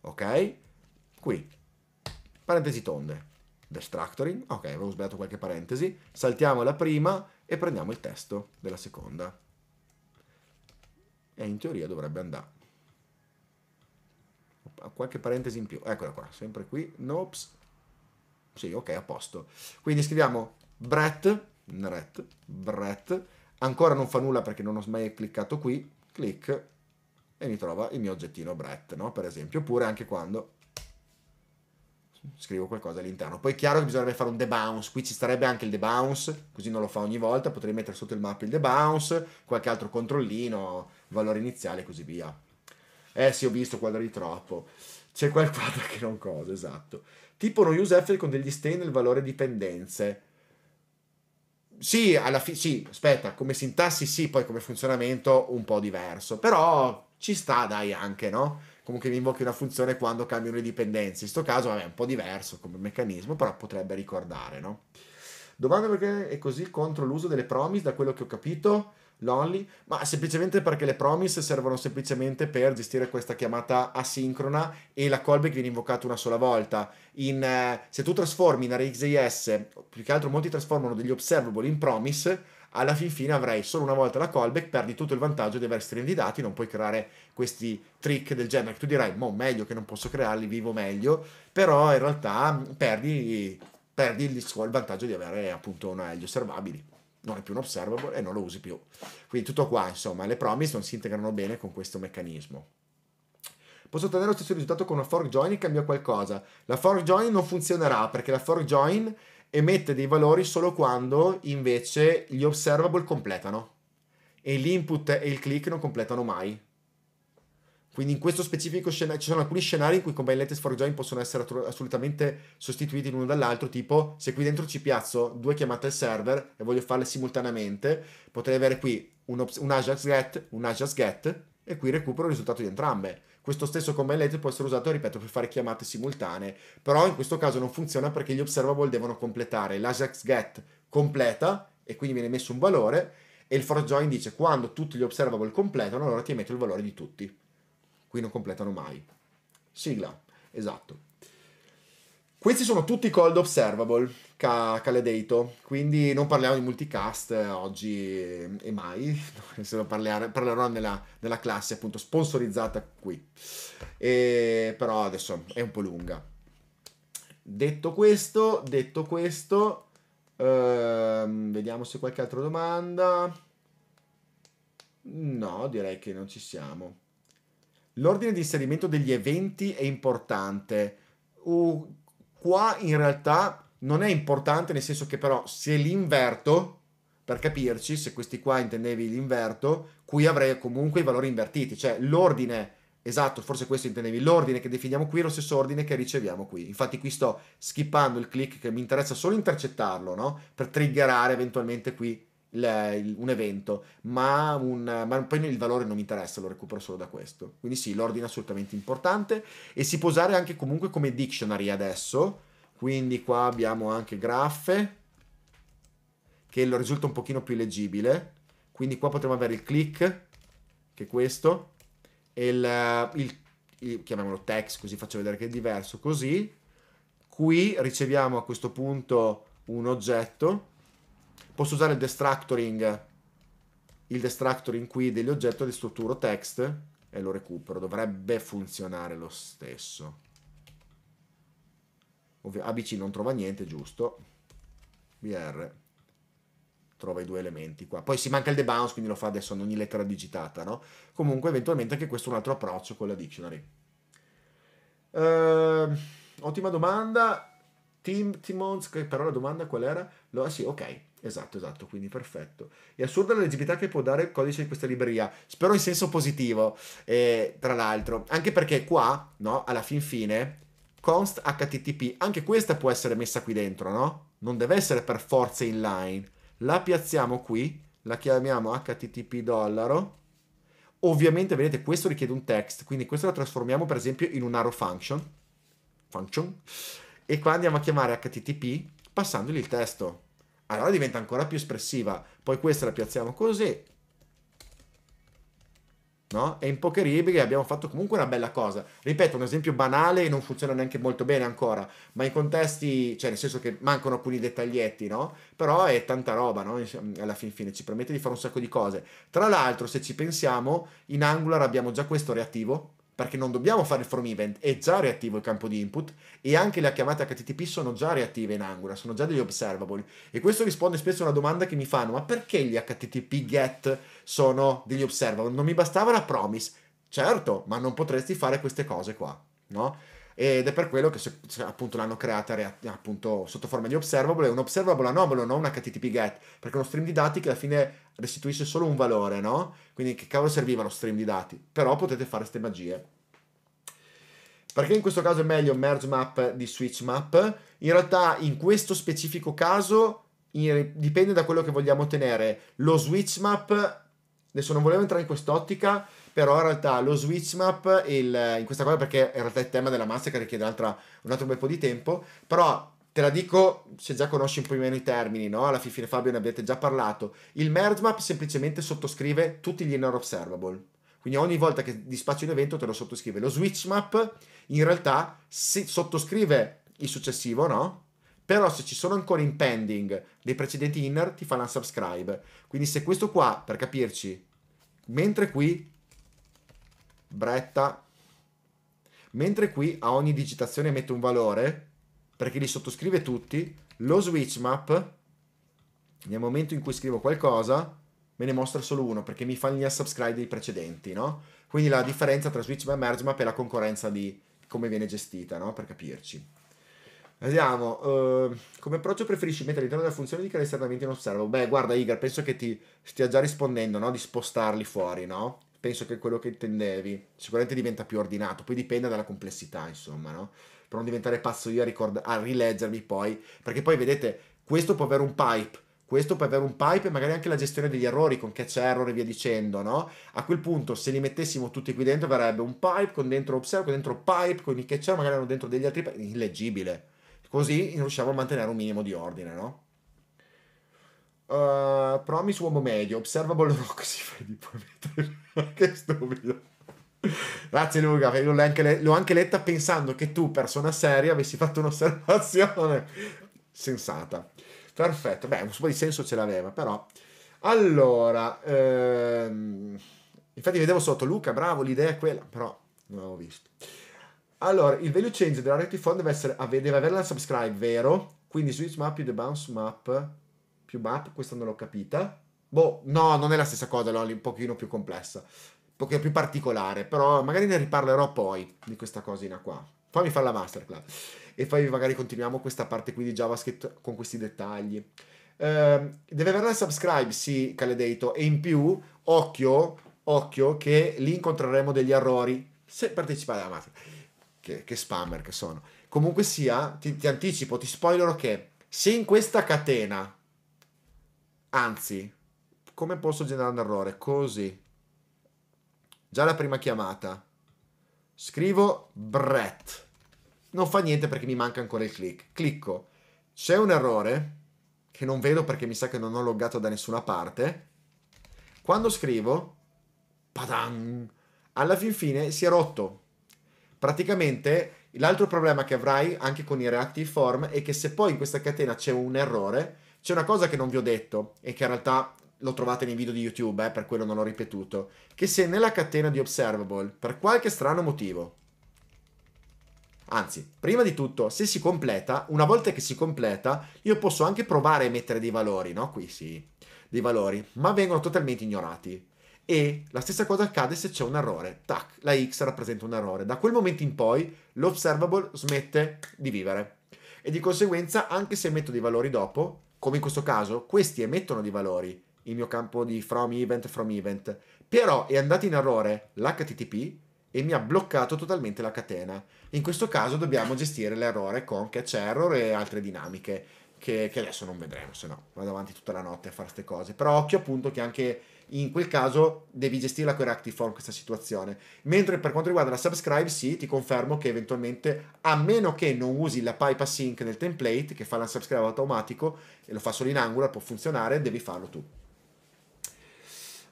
Ok, qui, parentesi tonde, destructoring, ok, avevo sbagliato qualche parentesi, saltiamo la prima e prendiamo il testo della seconda. E in teoria dovrebbe andare. Qualche parentesi in più, eccola qua, sempre qui, nops, sì, ok, a posto. Quindi scriviamo Brett, Brett, Brett, ancora non fa nulla perché non ho mai cliccato qui, clic, e mi trova il mio oggettino Brett, no? Per esempio, oppure anche quando scrivo qualcosa all'interno. Poi è chiaro che bisognerebbe fare un debounce, qui ci starebbe anche il debounce, così non lo fa ogni volta, potrei mettere sotto il mappa il debounce, qualche altro controllino, valore iniziale e così via. Eh sì, ho visto quadro di troppo. C'è quel quadro che non cosa, esatto. Tipo uno use effect con degli stay nel valore dipendenze. Sì, alla fine, sì, aspetta, come sintassi sì, poi come funzionamento un po' diverso, però ci sta dai anche, no? comunque mi invochi una funzione quando cambiano le dipendenze. In questo caso vabbè, è un po' diverso come meccanismo, però potrebbe ricordare, no? Domanda perché è così contro l'uso delle promise, da quello che ho capito, l'only, ma semplicemente perché le promise servono semplicemente per gestire questa chiamata asincrona e la callback viene invocata una sola volta. In, eh, se tu trasformi in array.js, più che altro molti trasformano degli observable in promise, alla fin fine avrai solo una volta la callback, perdi tutto il vantaggio di aver string dati, non puoi creare questi trick del genere che tu dirai, mo meglio che non posso crearli, vivo meglio, però in realtà perdi, perdi il, il vantaggio di avere appunto una, gli osservabili non è più un observable e non lo usi più. Quindi tutto qua, insomma, le promise non si integrano bene con questo meccanismo. Posso ottenere lo stesso risultato con una fork join e cambia qualcosa. La fork join non funzionerà perché la fork join emette dei valori solo quando invece gli observable completano e l'input e il click non completano mai. Quindi in questo specifico scenario ci sono alcuni scenari in cui combine latest for join possono essere assolutamente sostituiti l'uno dall'altro, tipo se qui dentro ci piazzo due chiamate al server e voglio farle simultaneamente, potrei avere qui un, un Ajax get, un Ajax get e qui recupero il risultato di entrambe questo stesso combine later può essere usato, ripeto, per fare chiamate simultanee, però in questo caso non funziona perché gli observable devono completare. L'Ajax get completa e quindi viene messo un valore e il for join dice quando tutti gli observable completano allora ti metto il valore di tutti. Qui non completano mai. Sigla, esatto. Questi sono tutti i cold observable ca- Caledeito. Quindi non parliamo di multicast eh, oggi e mai, [LAUGHS] se lo parler- parlerò nella, nella, classe appunto sponsorizzata qui. E, però adesso è un po' lunga. Detto questo, detto questo, ehm, vediamo se qualche altra domanda. No, direi che non ci siamo. L'ordine di inserimento degli eventi è importante. Uh, qua in realtà non è importante nel senso che però se l'inverto, per capirci, se questi qua intendevi l'inverto, qui avrei comunque i valori invertiti, cioè l'ordine, esatto, forse questo intendevi, l'ordine che definiamo qui è lo stesso ordine che riceviamo qui. Infatti qui sto skippando il click che mi interessa solo intercettarlo, no? Per triggerare eventualmente qui un evento, ma, un, ma poi il valore non mi interessa, lo recupero solo da questo. Quindi sì, l'ordine è assolutamente importante e si può usare anche comunque come dictionary adesso, quindi qua abbiamo anche graffe che lo risulta un pochino più leggibile quindi qua potremmo avere il click che è questo e il, eh, il, il chiamiamolo text così faccio vedere che è diverso così qui riceviamo a questo punto un oggetto posso usare il destructoring il destructuring qui degli oggetti di strutturo text e lo recupero dovrebbe funzionare lo stesso Ovvio, ABC non trova niente, giusto. BR trova i due elementi qua. Poi si manca il debounce, quindi lo fa adesso in ogni lettera digitata, no? Comunque, eventualmente anche questo è un altro approccio con la dictionary. Uh, ottima domanda. Tim Timons, però la domanda qual era? Lo, ah sì, ok, esatto, esatto, quindi perfetto. È assurda la leggibilità che può dare il codice di questa libreria, spero in senso positivo, eh, tra l'altro, anche perché qua, no, alla fin fine, const http, anche questa può essere messa qui dentro, no? Non deve essere per forza inline. La piazziamo qui, la chiamiamo http dollaro. Ovviamente, vedete, questo richiede un text, quindi questo lo trasformiamo per esempio in un arrow function. Function. E qua andiamo a chiamare http passandogli il testo. Allora diventa ancora più espressiva. Poi questa la piazziamo così, no? È impokeribile, abbiamo fatto comunque una bella cosa. Ripeto, un esempio banale e non funziona neanche molto bene ancora, ma in contesti, cioè nel senso che mancano alcuni dettaglietti, no? Però è tanta roba, no? Alla fin fine ci permette di fare un sacco di cose. Tra l'altro, se ci pensiamo, in Angular abbiamo già questo reattivo, perché non dobbiamo fare il from event, è già reattivo il campo di input e anche le chiamate HTTP sono già reattive in Angular, sono già degli observable. E questo risponde spesso a una domanda che mi fanno, ma perché gli HTTP get sono degli observable? Non mi bastava la promise? Certo, ma non potresti fare queste cose qua, no? Ed è per quello che appunto l'hanno creata appunto, sotto forma di observable, è un observable anomalo, non un HTTP get, perché è uno stream di dati che alla fine restituisce solo un valore, no? Quindi che cavolo serviva lo stream di dati? Però potete fare queste magie. Perché in questo caso è meglio merge map di switch map? In realtà in questo specifico caso in, dipende da quello che vogliamo ottenere. Lo switch map, adesso non volevo entrare in quest'ottica, però in realtà lo switch map, il, in questa cosa perché in realtà è il tema della massa che richiede un altro bel po' di tempo, però te la dico se già conosci un po' meno i termini, no? Alla fine Fabio ne avete già parlato. Il merge map semplicemente sottoscrive tutti gli inner observable. Quindi ogni volta che dispacci un evento te lo sottoscrive. Lo switch map in realtà sottoscrive il successivo, no? Però se ci sono ancora in pending dei precedenti inner ti fa un l'unsubscribe. Quindi se questo qua, per capirci, mentre qui Bretta mentre qui a ogni digitazione mette un valore perché li sottoscrive tutti, lo switch map, nel momento in cui scrivo qualcosa, me ne mostra solo uno, perché mi fa gli unsubscribe dei precedenti, no? Quindi la differenza tra switch map e merge map è la concorrenza di come viene gestita, no? Per capirci. Vediamo, uh, come approccio preferisci mettere all'interno della funzione di creare esternamente un observo? Beh, guarda Igar, penso che ti stia già rispondendo, no? Di spostarli fuori, no? Penso che quello che intendevi sicuramente diventa più ordinato, poi dipende dalla complessità, insomma, no? per non diventare pazzo io a, ricord- a rileggermi poi, perché poi vedete, questo può avere un pipe, questo può avere un pipe e magari anche la gestione degli errori con catch error e via dicendo, no? A quel punto se li mettessimo tutti qui dentro verrebbe un pipe con dentro observe, con dentro pipe, con i catch error, magari hanno dentro degli altri pipe, illeggibile. Così riusciamo a mantenere un minimo di ordine, no? Uh, promise uomo medio, observable rock [LAUGHS] si fa di poi mettere... [LAUGHS] che stupido. [LAUGHS] Grazie Luca, l'ho anche, le- l'ho anche letta pensando che tu, persona seria, avessi fatto un'osservazione [LAUGHS] sensata. Perfetto, beh, un po' di senso ce l'aveva, però. Allora, ehm... infatti vedevo sotto Luca, bravo, l'idea è quella, però non l'avevo visto. Allora, il value change della Reality Fund deve, essere, deve avere la subscribe, vero? Quindi switch map più the bounce map più map, questa non l'ho capita. Boh, no, non è la stessa cosa, l'ho un pochino più complessa po' più particolare, però magari ne riparlerò poi di questa cosina qua. Fammi fare la masterclass e poi magari continuiamo questa parte qui di JavaScript con questi dettagli. Eh, deve avere il subscribe, sì, Caledeito, e in più, occhio, occhio, che lì incontreremo degli errori se partecipate alla masterclass. Che, che, spammer che sono. Comunque sia, ti, ti anticipo, ti spoilerò che se in questa catena, anzi, come posso generare un errore? Così, Già la prima chiamata. Scrivo Brett. Non fa niente perché mi manca ancora il click. Clicco. C'è un errore che non vedo perché mi sa che non ho loggato da nessuna parte. Quando scrivo, padang, alla fin fine si è rotto. Praticamente l'altro problema che avrai anche con i reactive form è che se poi in questa catena c'è un errore, c'è una cosa che non vi ho detto e che in realtà lo trovate nei video di YouTube, eh, per quello non l'ho ripetuto, che se nella catena di observable, per qualche strano motivo, anzi, prima di tutto, se si completa, una volta che si completa, io posso anche provare a mettere dei valori, no? Qui sì, dei valori, ma vengono totalmente ignorati. E la stessa cosa accade se c'è un errore. Tac, la x rappresenta un errore. Da quel momento in poi l'observable smette di vivere. E di conseguenza, anche se emetto dei valori dopo, come in questo caso, questi emettono dei valori, il mio campo di from event, from event. Però è andato in errore l'HTTP e mi ha bloccato totalmente la catena. In questo caso dobbiamo gestire l'errore con catch error e altre dinamiche che, che adesso non vedremo, se no vado avanti tutta la notte a fare queste cose. Però occhio appunto che anche in quel caso devi gestirla con form questa situazione. Mentre per quanto riguarda la subscribe, sì, ti confermo che eventualmente, a meno che non usi la pipa sync nel template che fa la subscribe automatico e lo fa solo in Angular, può funzionare, devi farlo tu.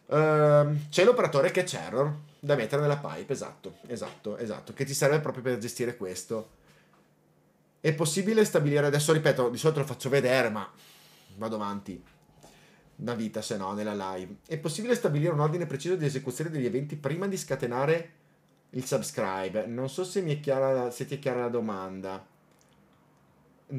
Ehm, c'è l'operatore che error da mettere nella pipe, esatto, esatto, esatto, che ti serve proprio per gestire questo. È possibile stabilire, adesso ripeto, di solito lo faccio vedere, ma vado avanti una vita se no nella live. È possibile stabilire un ordine preciso di esecuzione degli eventi prima di scatenare il subscribe? Non so se, mi è chiara, se ti è chiara la domanda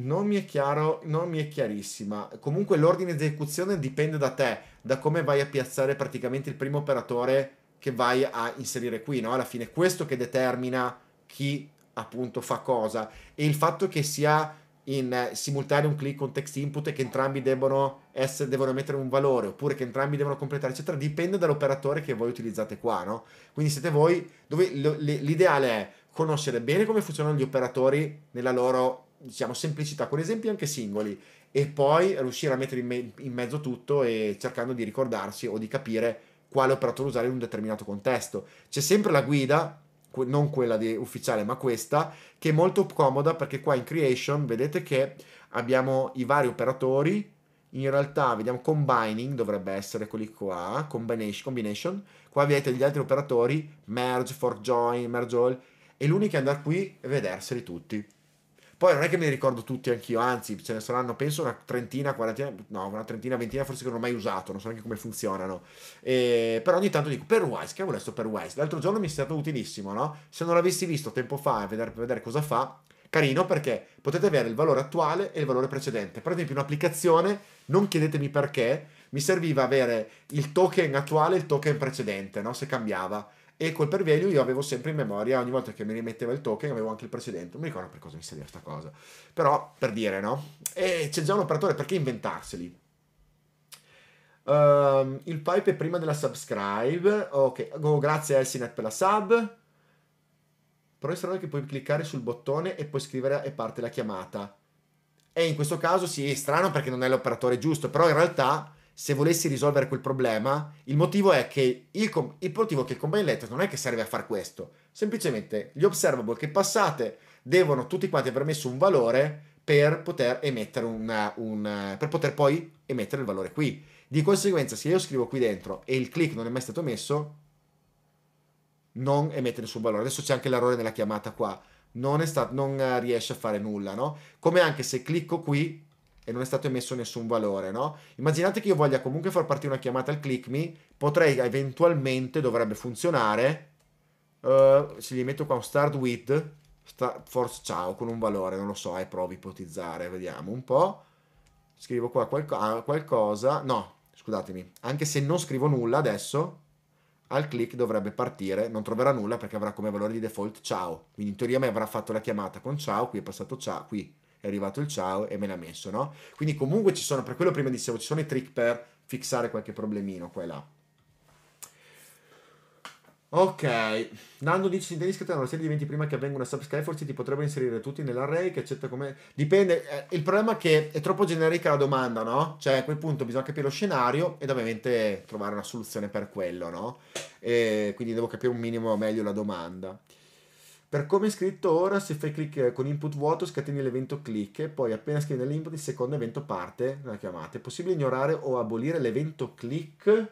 non mi è chiaro, non mi è chiarissima. Comunque l'ordine di esecuzione dipende da te, da come vai a piazzare praticamente il primo operatore che vai a inserire qui, no? Alla fine è questo che determina chi appunto fa cosa e il fatto che sia in simultaneo un click con text input e che entrambi devono, essere, devono mettere un valore oppure che entrambi devono completare eccetera dipende dall'operatore che voi utilizzate qua no? quindi siete voi dove l'ideale è conoscere bene come funzionano gli operatori nella loro diciamo, semplicità con esempi anche singoli e poi riuscire a mettere in, me- in mezzo tutto e cercando di ricordarsi o di capire quale operatore usare in un determinato contesto. C'è sempre la guida, non quella di, ufficiale ma questa, che è molto comoda perché qua in creation vedete che abbiamo i vari operatori, in realtà vediamo combining dovrebbe essere quelli qua, combination, combination. qua avete gli altri operatori, merge, fork join, merge all, e l'unico è andare qui e vederseli tutti. Poi non è che me ne ricordo tutti anch'io, anzi ce ne saranno penso una trentina, quarantina, no, una trentina, ventina forse che non ho mai usato, non so neanche come funzionano. E, però ogni tanto dico per Wise, che avevo per Wise. L'altro giorno mi è stato utilissimo, no? Se non l'avessi visto tempo fa per vedere, per vedere cosa fa, carino perché potete avere il valore attuale e il valore precedente. Per esempio un'applicazione, non chiedetemi perché, mi serviva avere il token attuale e il token precedente, no? Se cambiava e col per io avevo sempre in memoria, ogni volta che mi rimetteva il token avevo anche il precedente, non mi ricordo per cosa mi serviva questa cosa, però per dire no, e c'è già un operatore, perché inventarseli? Uh, il pipe è prima della subscribe, ok, oh, grazie a Elsinet per la sub, però è strano che puoi cliccare sul bottone e puoi scrivere e parte la chiamata, e in questo caso sì, è strano perché non è l'operatore giusto, però in realtà se volessi risolvere quel problema, il motivo è che il, com- il motivo è che il combine letter non è che serve a fare questo, semplicemente gli observable che passate devono tutti quanti aver messo un valore per poter emettere una, un per poter poi emettere il valore qui. Di conseguenza, se io scrivo qui dentro e il click non è mai stato messo, non emette nessun valore. Adesso c'è anche l'errore nella chiamata qua. Non, sta- non eh, riesce a fare nulla, no? Come anche se clicco qui e non è stato emesso nessun valore, no? Immaginate che io voglia comunque far partire una chiamata al ClickMe, potrei eventualmente, dovrebbe funzionare, uh, se gli metto qua un start with, start, force ciao, con un valore, non lo so, eh, provo a ipotizzare, vediamo un po', scrivo qua qualco ah, qualcosa, no, scusatemi, anche se non scrivo nulla adesso, al click dovrebbe partire, non troverà nulla perché avrà come valore di default ciao, quindi in teoria mi avrà fatto la chiamata con ciao, qui è passato ciao, qui è arrivato il ciao e me l'ha messo, no? Quindi comunque ci sono, per quello prima dicevo, ci sono i trick per fixare qualche problemino qua e là. Ok, Nando dice in tennis che una serie di eventi prima che avvenga una subskyforce ti potrebbero inserire tutti nell'array che accetta come... Dipende, eh, il problema è che è troppo generica la domanda, no? Cioè a quel punto bisogna capire lo scenario ed ovviamente trovare una soluzione per quello, no? E quindi devo capire un minimo meglio la domanda. Per come è scritto ora, se fai clic eh, con input vuoto scateni l'evento click e poi appena scrivi nell'input il secondo evento parte nella chiamata. È possibile ignorare o abolire l'evento click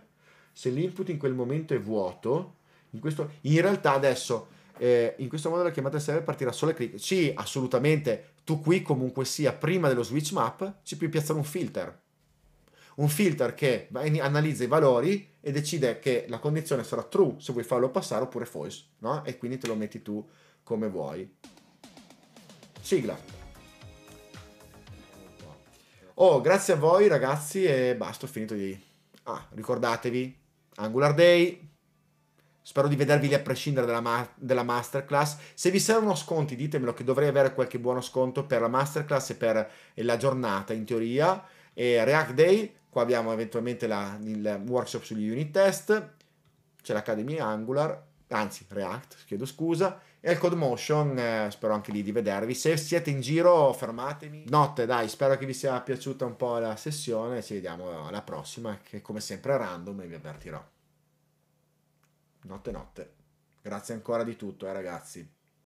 se l'input in quel momento è vuoto. In, questo, in realtà adesso, eh, in questo modo la chiamata server partirà solo a click. Sì, assolutamente, tu qui comunque sia prima dello switch map ci puoi piazzare un filter un filter che analizza i valori e decide che la condizione sarà true se vuoi farlo passare oppure false, no? E quindi te lo metti tu come vuoi. Sigla. Oh, grazie a voi ragazzi e basta, ho finito di... Ah, ricordatevi, Angular Day, Spero di vedervi lì a prescindere dalla, ma- dalla, masterclass. Se vi servono sconti, ditemelo che dovrei avere qualche buono sconto per la masterclass e per la giornata in teoria. E React Day Qua abbiamo eventualmente la, il workshop sugli unit test, c'è l'Academy Angular, anzi React, chiedo scusa, e il Code Motion, eh, spero anche lì di vedervi. Se siete in giro, fermatemi. Notte, dai, spero che vi sia piaciuta un po' la sessione, ci vediamo alla prossima, che come sempre è random e vi avvertirò. Notte, notte. Grazie ancora di tutto, eh ragazzi.